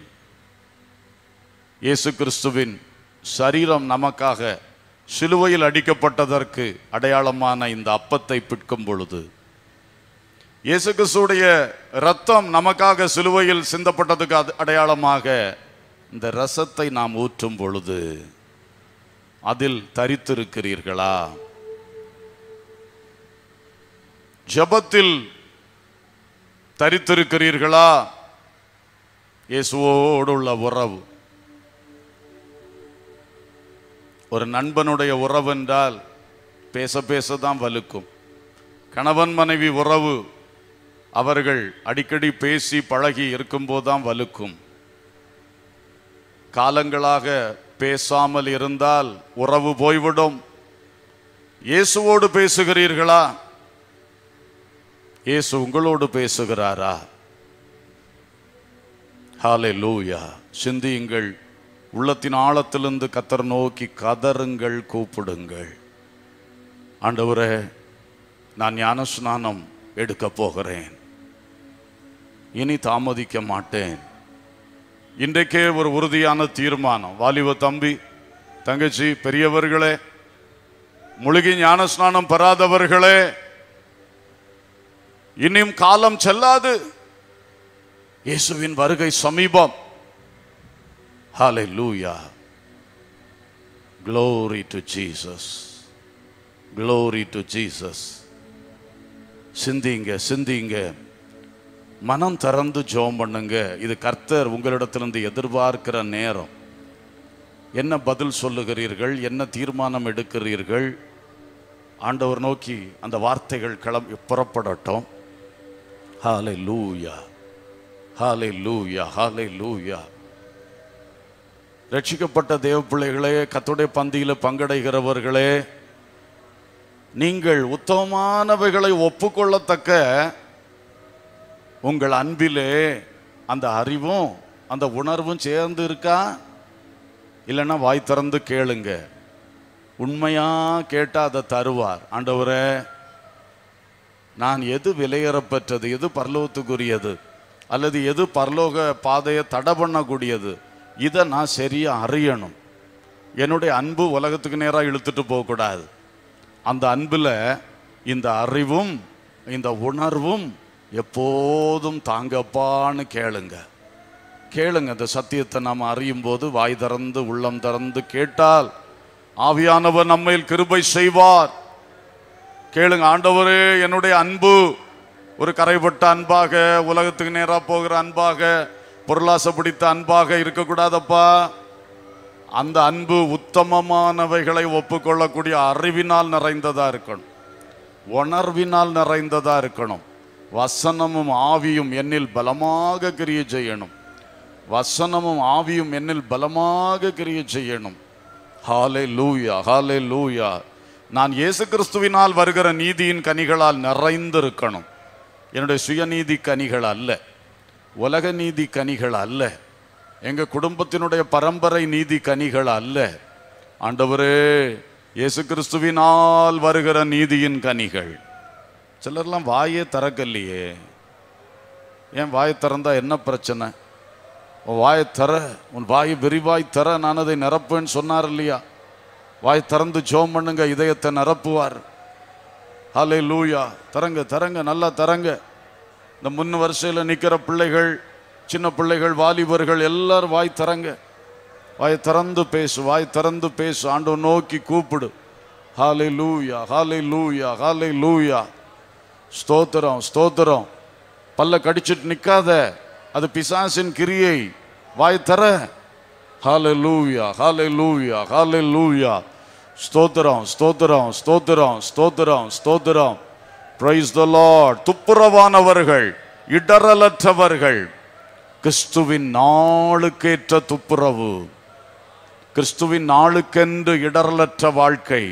S1: இயேசு கிறிஸ்துவின் சரீரம் நமக்காக சிலுவையில் அடிக்கப்பட்டதற்கு அடையாளமான இந்த அப்பத்தை பிற்கும் பொழுது இயேசு கிறிஸ்துடைய ரத்தம் நமக்காக சிலுவையில் சிந்தப்பட்டதுக்கு அடையாளமாக இந்த ரசத்தை நாம் ஊற்றும் பொழுது அதில் தரித்திருக்கிறீர்களா ஜபத்தில் தரித்திருக்கிறீர்களா இயேசுவோடு உள்ள உறவு ஒரு நண்பனுடைய உறவு என்றால் பேச பேச தான் வலுக்கும் கணவன் மனைவி உறவு அவர்கள் அடிக்கடி பேசி பழகி இருக்கும்போது தான் வலுக்கும் காலங்களாக பேசாமல் இருந்தால் உறவு போய்விடும் இயேசுவோடு பேசுகிறீர்களா இயேசு உங்களோடு பேசுகிறாரா ஹாலே லூயா சிந்தியுங்கள் உள்ளத்தின் ஆழத்திலிருந்து கத்தர் நோக்கி கதருங்கள் கூப்பிடுங்கள் ஆண்டவரே நான் ஞான எடுக்கப் போகிறேன் இனி தாமதிக்க மாட்டேன் இன்றைக்கே ஒரு உறுதியான தீர்மானம் வாலிப தம்பி தங்கச்சி பெரியவர்களே முழுகி ஞானஸ்நானம் பெறாதவர்களே இன்னும் காலம் செல்லாது இயேசுவின் வருகை சமீபம் hallelujah glory to Jesus glory to Jesus சிந்திங்க சிந்திங்க மனம் திறந்து ஜோம் பண்ணுங்க இது கர்த்தர் உங்களிடத்திலிருந்து எதிர்பார்க்கிற நேரம் என்ன பதில் சொல்லுகிறீர்கள் என்ன தீர்மானம் எடுக்கிறீர்கள் ஆண்டவர் நோக்கி அந்த வார்த்தைகள் களம் புறப்படட்டும் ஹாலே லூயா ஹாலே லூயா ஹாலே லூயா ரட்சிக்கப்பட்ட தேவ பிள்ளைகளே கத்துடைய பந்தியில் பங்கடைகிறவர்களே நீங்கள் உத்தமமானவைகளை ஒப்புக்கொள்ளத்தக்க உங்கள் அன்பிலே அந்த அறிவும் அந்த உணர்வும் சேர்ந்து இருக்கா இல்லைன்னா வாய் திறந்து கேளுங்க உண்மையாக கேட்டால் அதை தருவார் ஆண்டவரே நான் எது விலையேறப்பெற்றது எது பரலோகத்துக்குரியது அல்லது எது பரலோக பாதையை தடை பண்ணக்கூடியது இதை நான் சரியாக அறியணும் என்னுடைய அன்பு உலகத்துக்கு நேராக இழுத்துட்டு போகக்கூடாது அந்த அன்பில் இந்த அறிவும் இந்த உணர்வும் எப்போதும் தாங்கப்பான்னு கேளுங்க கேளுங்க அந்த சத்தியத்தை நாம் அறியும் போது வாய் திறந்து உள்ளம் திறந்து கேட்டால் ஆவியானவர் நம்மையில் கிருபை செய்வார் கேளுங்க ஆண்டவரே என்னுடைய அன்பு ஒரு கரைப்பட்ட அன்பாக உலகத்துக்கு நேராக போகிற அன்பாக பொருளாசை பிடித்த அன்பாக இருக்கக்கூடாதப்பா அந்த அன்பு உத்தமமானவைகளை ஒப்புக்கொள்ளக்கூடிய அறிவினால் நிறைந்ததாக இருக்கணும் உணர்வினால் நிறைந்ததாக இருக்கணும் வசனமும் ஆவியும் என்னில் பலமாக கிரிய செய்யணும் வசனமும் ஆவியும் என்னில் பலமாக கிரிய செய்யணும் ஹாலே லூயா ஹாலே லூயா நான் இயேசு கிறிஸ்துவினால் வருகிற நீதியின் கனிகளால் நிறைந்திருக்கணும் என்னுடைய சுயநீதி கனிகள் அல்ல உலக நீதி கனிகள் அல்ல எங்கள் குடும்பத்தினுடைய பரம்பரை நீதி கனிகள் அல்ல ஆண்டவரே இயேசு கிறிஸ்துவினால் வருகிற நீதியின் கனிகள் சிலர்லாம் வாயே திறக்கலையே ஏன் வாயை திறந்தா என்ன பிரச்சனை உன் வாயை தர உன் வாயை விரிவாய் தர நான் அதை நிரப்புவேன்னு சொன்னார் இல்லையா வாய் திறந்து ஜோம் பண்ணுங்க இதயத்தை நிரப்புவார் ஹலே லூயா தரங்க தரங்க நல்லா தரங்க இந்த முன் வரிசையில் நிற்கிற பிள்ளைகள் சின்ன பிள்ளைகள் வாலிபர்கள் எல்லாரும் வாய் தரங்க வாய் திறந்து பேசு வாய் திறந்து பேசு ஆண்டு நோக்கி கூப்பிடு ஹாலை லூயா ஹாலை லூயா ஹாலை லூயா ஸ்தோத்திரம் ஸ்தோத்திரம் பல்ல கடிச்சிட்டு நிற்காத அது பிசாசின் கிரியை வாய் தர ஹாலே லூவியா ஹாலே லூவியா ஹாலே லூவியா ஸ்தோத்திரம் ஸ்தோத்திரம் ஸ்தோத்திரம் ஸ்தோத்திரம் ஸ்தோத்திரம் பிரைஸ் த லார்ட் துப்புரவானவர்கள் இடரலற்றவர்கள் கிறிஸ்துவின் நாளுக்கேற்ற துப்புரவு கிறிஸ்துவின் நாளுக்கென்று இடரலற்ற வாழ்க்கை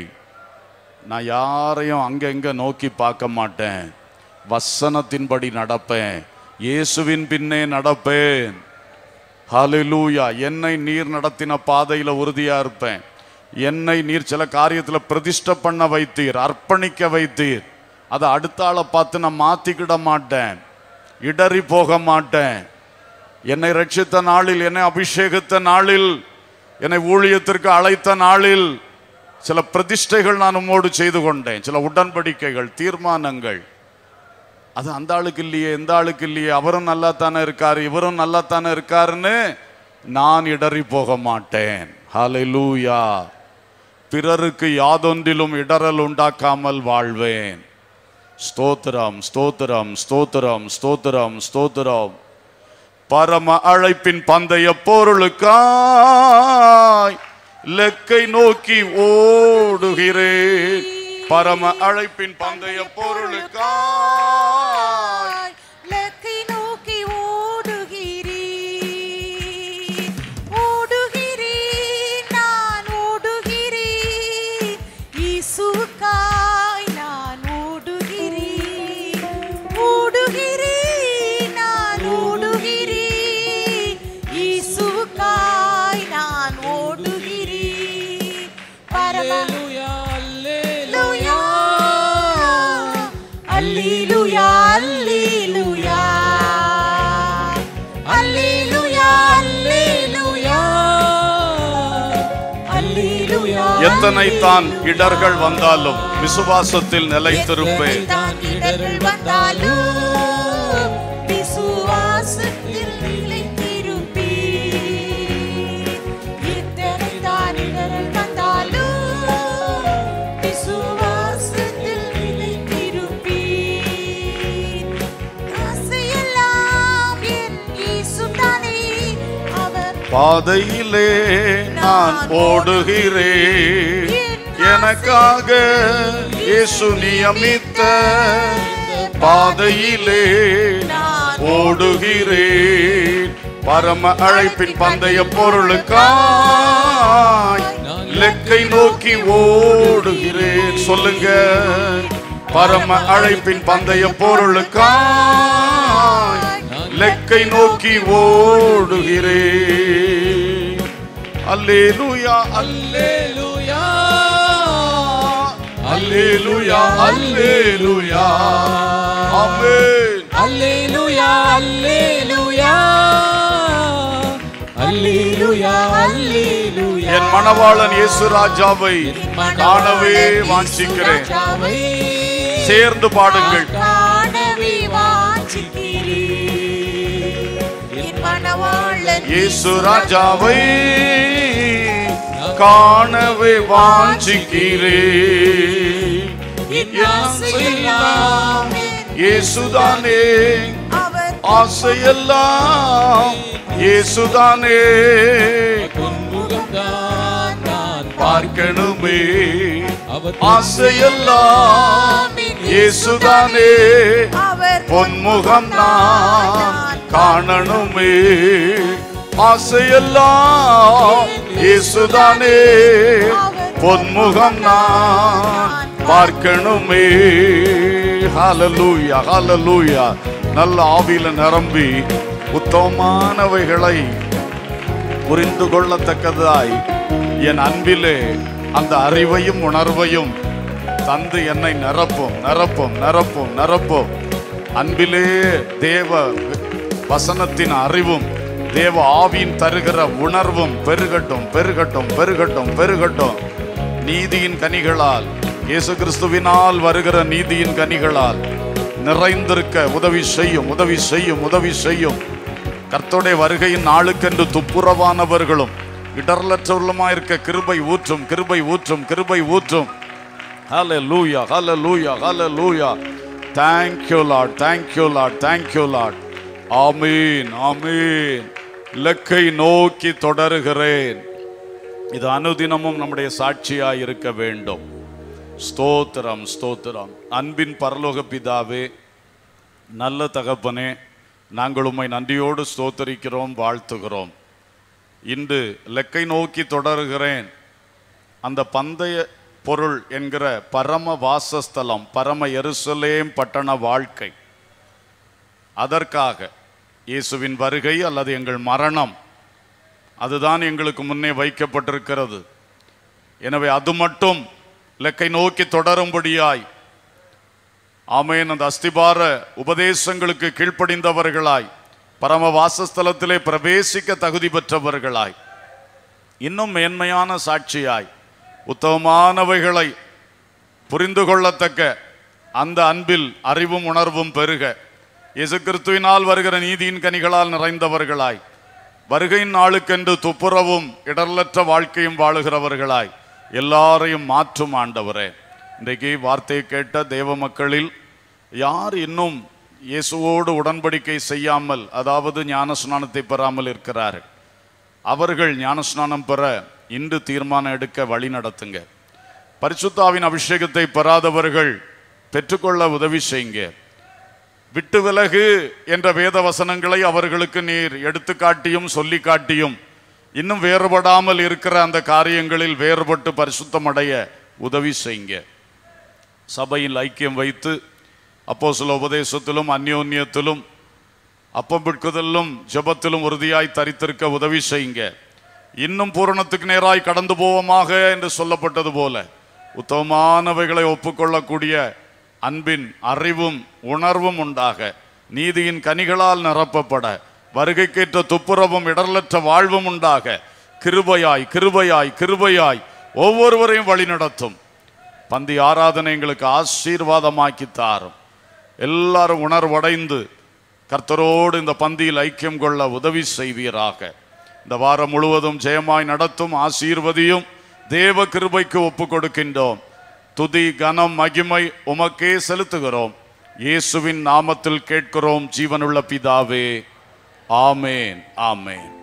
S1: நான் யாரையும் அங்கெங்கே நோக்கி பார்க்க மாட்டேன் வசனத்தின்படி நடப்பேன் இயேசுவின் பின்னே நடப்பேன் ஹலிலூயா என்னை நீர் நடத்தின பாதையில் உறுதியாக இருப்பேன் என்னை நீர் சில காரியத்தில் பிரதிஷ்ட பண்ண வைத்தீர் அர்ப்பணிக்க வைத்தீர் அதை அடுத்தாளை பார்த்து நான் மாற்றிக்கிட மாட்டேன் இடறி போக மாட்டேன் என்னை ரட்சித்த நாளில் என்னை அபிஷேகித்த நாளில் என்னை ஊழியத்திற்கு அழைத்த நாளில் சில பிரதிஷ்டைகள் நான் உம்மோடு செய்து கொண்டேன் சில உடன்படிக்கைகள் தீர்மானங்கள் அது அந்த ஆளுக்கு இல்லையே எந்த ஆளுக்கு இல்லையே அவரும் நல்லா தானே இருக்கார் இவரும் நல்லா தானே இருக்காருன்னு நான் இடறி போக மாட்டேன் ஹலை லூயா பிறருக்கு யாதொன்றிலும் இடரல் உண்டாக்காமல் வாழ்வேன் ஸ்தோத்திரம் ஸ்தோத்திரம் ஸ்தோத்திரம் ஸ்தோத்திரம் ஸ்தோத்திரம் பரம அழைப்பின் பந்தய பொருளுக்காய் லெக்கை நோக்கி ஓடுகிறேன் பரம அழைப்பின் பந்தய பொருளுக்கா எத்தனை தான் இடர்கள் வந்தாலும் விசுவாசத்தில் நிலைத்திருப்பேன் பாதையிலே நான் ஓடுகிறேன் எனக்காக இயேசு நியமித்த பாதையிலே ஓடுகிறேன் பரம அழைப்பின் பந்தய பொருளுக்காய் லெக்கை நோக்கி ஓடுகிறேன் சொல்லுங்க பரம அழைப்பின் பந்தய பொருளுக்காய் வாழ்க்கை நோக்கி ஓடுகிறேன் என் மணவாளன் இயேசு ராஜாவை காணவே வாஞ்சிக்கிறேன் சேர்ந்து பாடுங்கள் இயேசு ராஜாவை காணவே வாஞ்சிக்கிறே இயேசுதானே ஆசையெல்லாம் இயேசுதானே பார்க்கணுமே ஆசையெல்லாம் இயேசுதானே
S2: பொன்முகம் நான்
S1: காணணுமே ஆசையெல்லாம் இயேசுதானே பொன்முகம் நான் பார்க்கணுமே ஹாலலூயா ஹாலலூயா நல்ல ஆவியில நிரம்பி உத்தமமானவைகளை புரிந்து கொள்ளத்தக்கதாய் என் அன்பிலே அந்த அறிவையும் உணர்வையும் தந்து என்னை நிரப்பும் நிரப்பும் நிரப்பும் நிரப்பும் அன்பிலே தேவ வசனத்தின் அறிவும் தேவ ஆவியின் தருகிற உணர்வும் பெருகட்டும் பெருகட்டும் பெருகட்டும் பெருகட்டும் நீதியின் கனிகளால் இயேசு கிறிஸ்துவினால் வருகிற நீதியின் கனிகளால் நிறைந்திருக்க உதவி செய்யும் உதவி செய்யும் உதவி செய்யும் கர்த்தோடைய வருகையின் நாளுக்கென்று துப்புரவானவர்களும் இடர்லற்றவர்களுமாயிருக்க கிருபை ஊற்றும் கிருபை ஊற்றும் கிருபை ஊற்றும் hello hallelujah hallelujah hallelujah thank you Lord thank you Lord thank you Lord ஆமீன் ஆமீன் இலக்கை நோக்கி தொடருகிறேன் இது அனுதினமும் நம்முடைய சாட்சியாக இருக்க வேண்டும் ஸ்தோத்திரம் ஸ்தோத்திரம் அன்பின் பரலோக பிதாவே நல்ல தகப்பனே நாங்கள் உண்மை நன்றியோடு ஸ்தோத்தரிக்கிறோம் வாழ்த்துகிறோம் இன்று லெக்கை நோக்கி தொடருகிறேன் அந்த பந்தய பொருள் என்கிற பரம வாசஸ்தலம் பரம எருசலேம் பட்டண வாழ்க்கை அதற்காக இயேசுவின் வருகை அல்லது எங்கள் மரணம் அதுதான் எங்களுக்கு முன்னே வைக்கப்பட்டிருக்கிறது எனவே அது மட்டும் இலக்கை நோக்கி தொடரும்படியாய் ஆமையன் அந்த அஸ்திபார உபதேசங்களுக்கு கீழ்ப்படிந்தவர்களாய் பரம வாசஸ்தலத்திலே பிரவேசிக்க தகுதி பெற்றவர்களாய் இன்னும் மேன்மையான சாட்சியாய் உத்தமமானவைகளை புரிந்து கொள்ளத்தக்க அந்த அன்பில் அறிவும் உணர்வும் பெறுக இயேசு கிறிஸ்துவினால் வருகிற நீதியின் கனிகளால் நிறைந்தவர்களாய் வருகையின் நாளுக்கென்று துப்புரவும் இடர்லற்ற வாழ்க்கையும் வாழுகிறவர்களாய் எல்லாரையும் மாற்றும் ஆண்டவரே இன்றைக்கு வார்த்தையை கேட்ட தேவ மக்களில் யார் இன்னும் இயேசுவோடு உடன்படிக்கை செய்யாமல் அதாவது ஞானஸ்நானத்தை பெறாமல் இருக்கிறார் அவர்கள் ஞானஸ்நானம் பெற இன்று தீர்மானம் எடுக்க வழி நடத்துங்க பரிசுத்தாவின் அபிஷேகத்தை பெறாதவர்கள் பெற்றுக்கொள்ள உதவி செய்யுங்க விட்டு விலகு என்ற வேத வசனங்களை அவர்களுக்கு நீர் எடுத்து காட்டியும் சொல்லி காட்டியும் இன்னும் வேறுபடாமல் இருக்கிற அந்த காரியங்களில் வேறுபட்டு பரிசுத்தம் அடைய உதவி செய்யுங்க சபையில் ஐக்கியம் வைத்து அப்போ சில உபதேசத்திலும் அந்யோன்யத்திலும் அப்பம் விற்குதலும் ஜபத்திலும் உறுதியாய் தரித்திருக்க உதவி செய்யுங்க இன்னும் பூரணத்துக்கு நேராய் கடந்து போவோமாக என்று சொல்லப்பட்டது போல உத்தமமானவைகளை ஒப்புக்கொள்ளக்கூடிய அன்பின் அறிவும் உணர்வும் உண்டாக நீதியின் கனிகளால் நிரப்பப்பட வருகைக்கேற்ற துப்புரவும் இடர்லற்ற வாழ்வும் உண்டாக கிருபையாய் கிருபையாய் கிருபையாய் ஒவ்வொருவரையும் வழிநடத்தும் பந்தி ஆராதனை எங்களுக்கு ஆசீர்வாதமாக்கி தாரும் எல்லாரும் உணர்வடைந்து கர்த்தரோடு இந்த பந்தியில் ஐக்கியம் கொள்ள உதவி செய்வீராக இந்த வாரம் முழுவதும் ஜெயமாய் நடத்தும் ஆசீர்வதியும் தேவ கிருபைக்கு ஒப்பு கொடுக்கின்றோம் துதி கனம் மகிமை உமக்கே செலுத்துகிறோம் இயேசுவின் நாமத்தில் கேட்கிறோம் ஜீவனுள்ள பிதாவே ஆமேன் ஆமேன்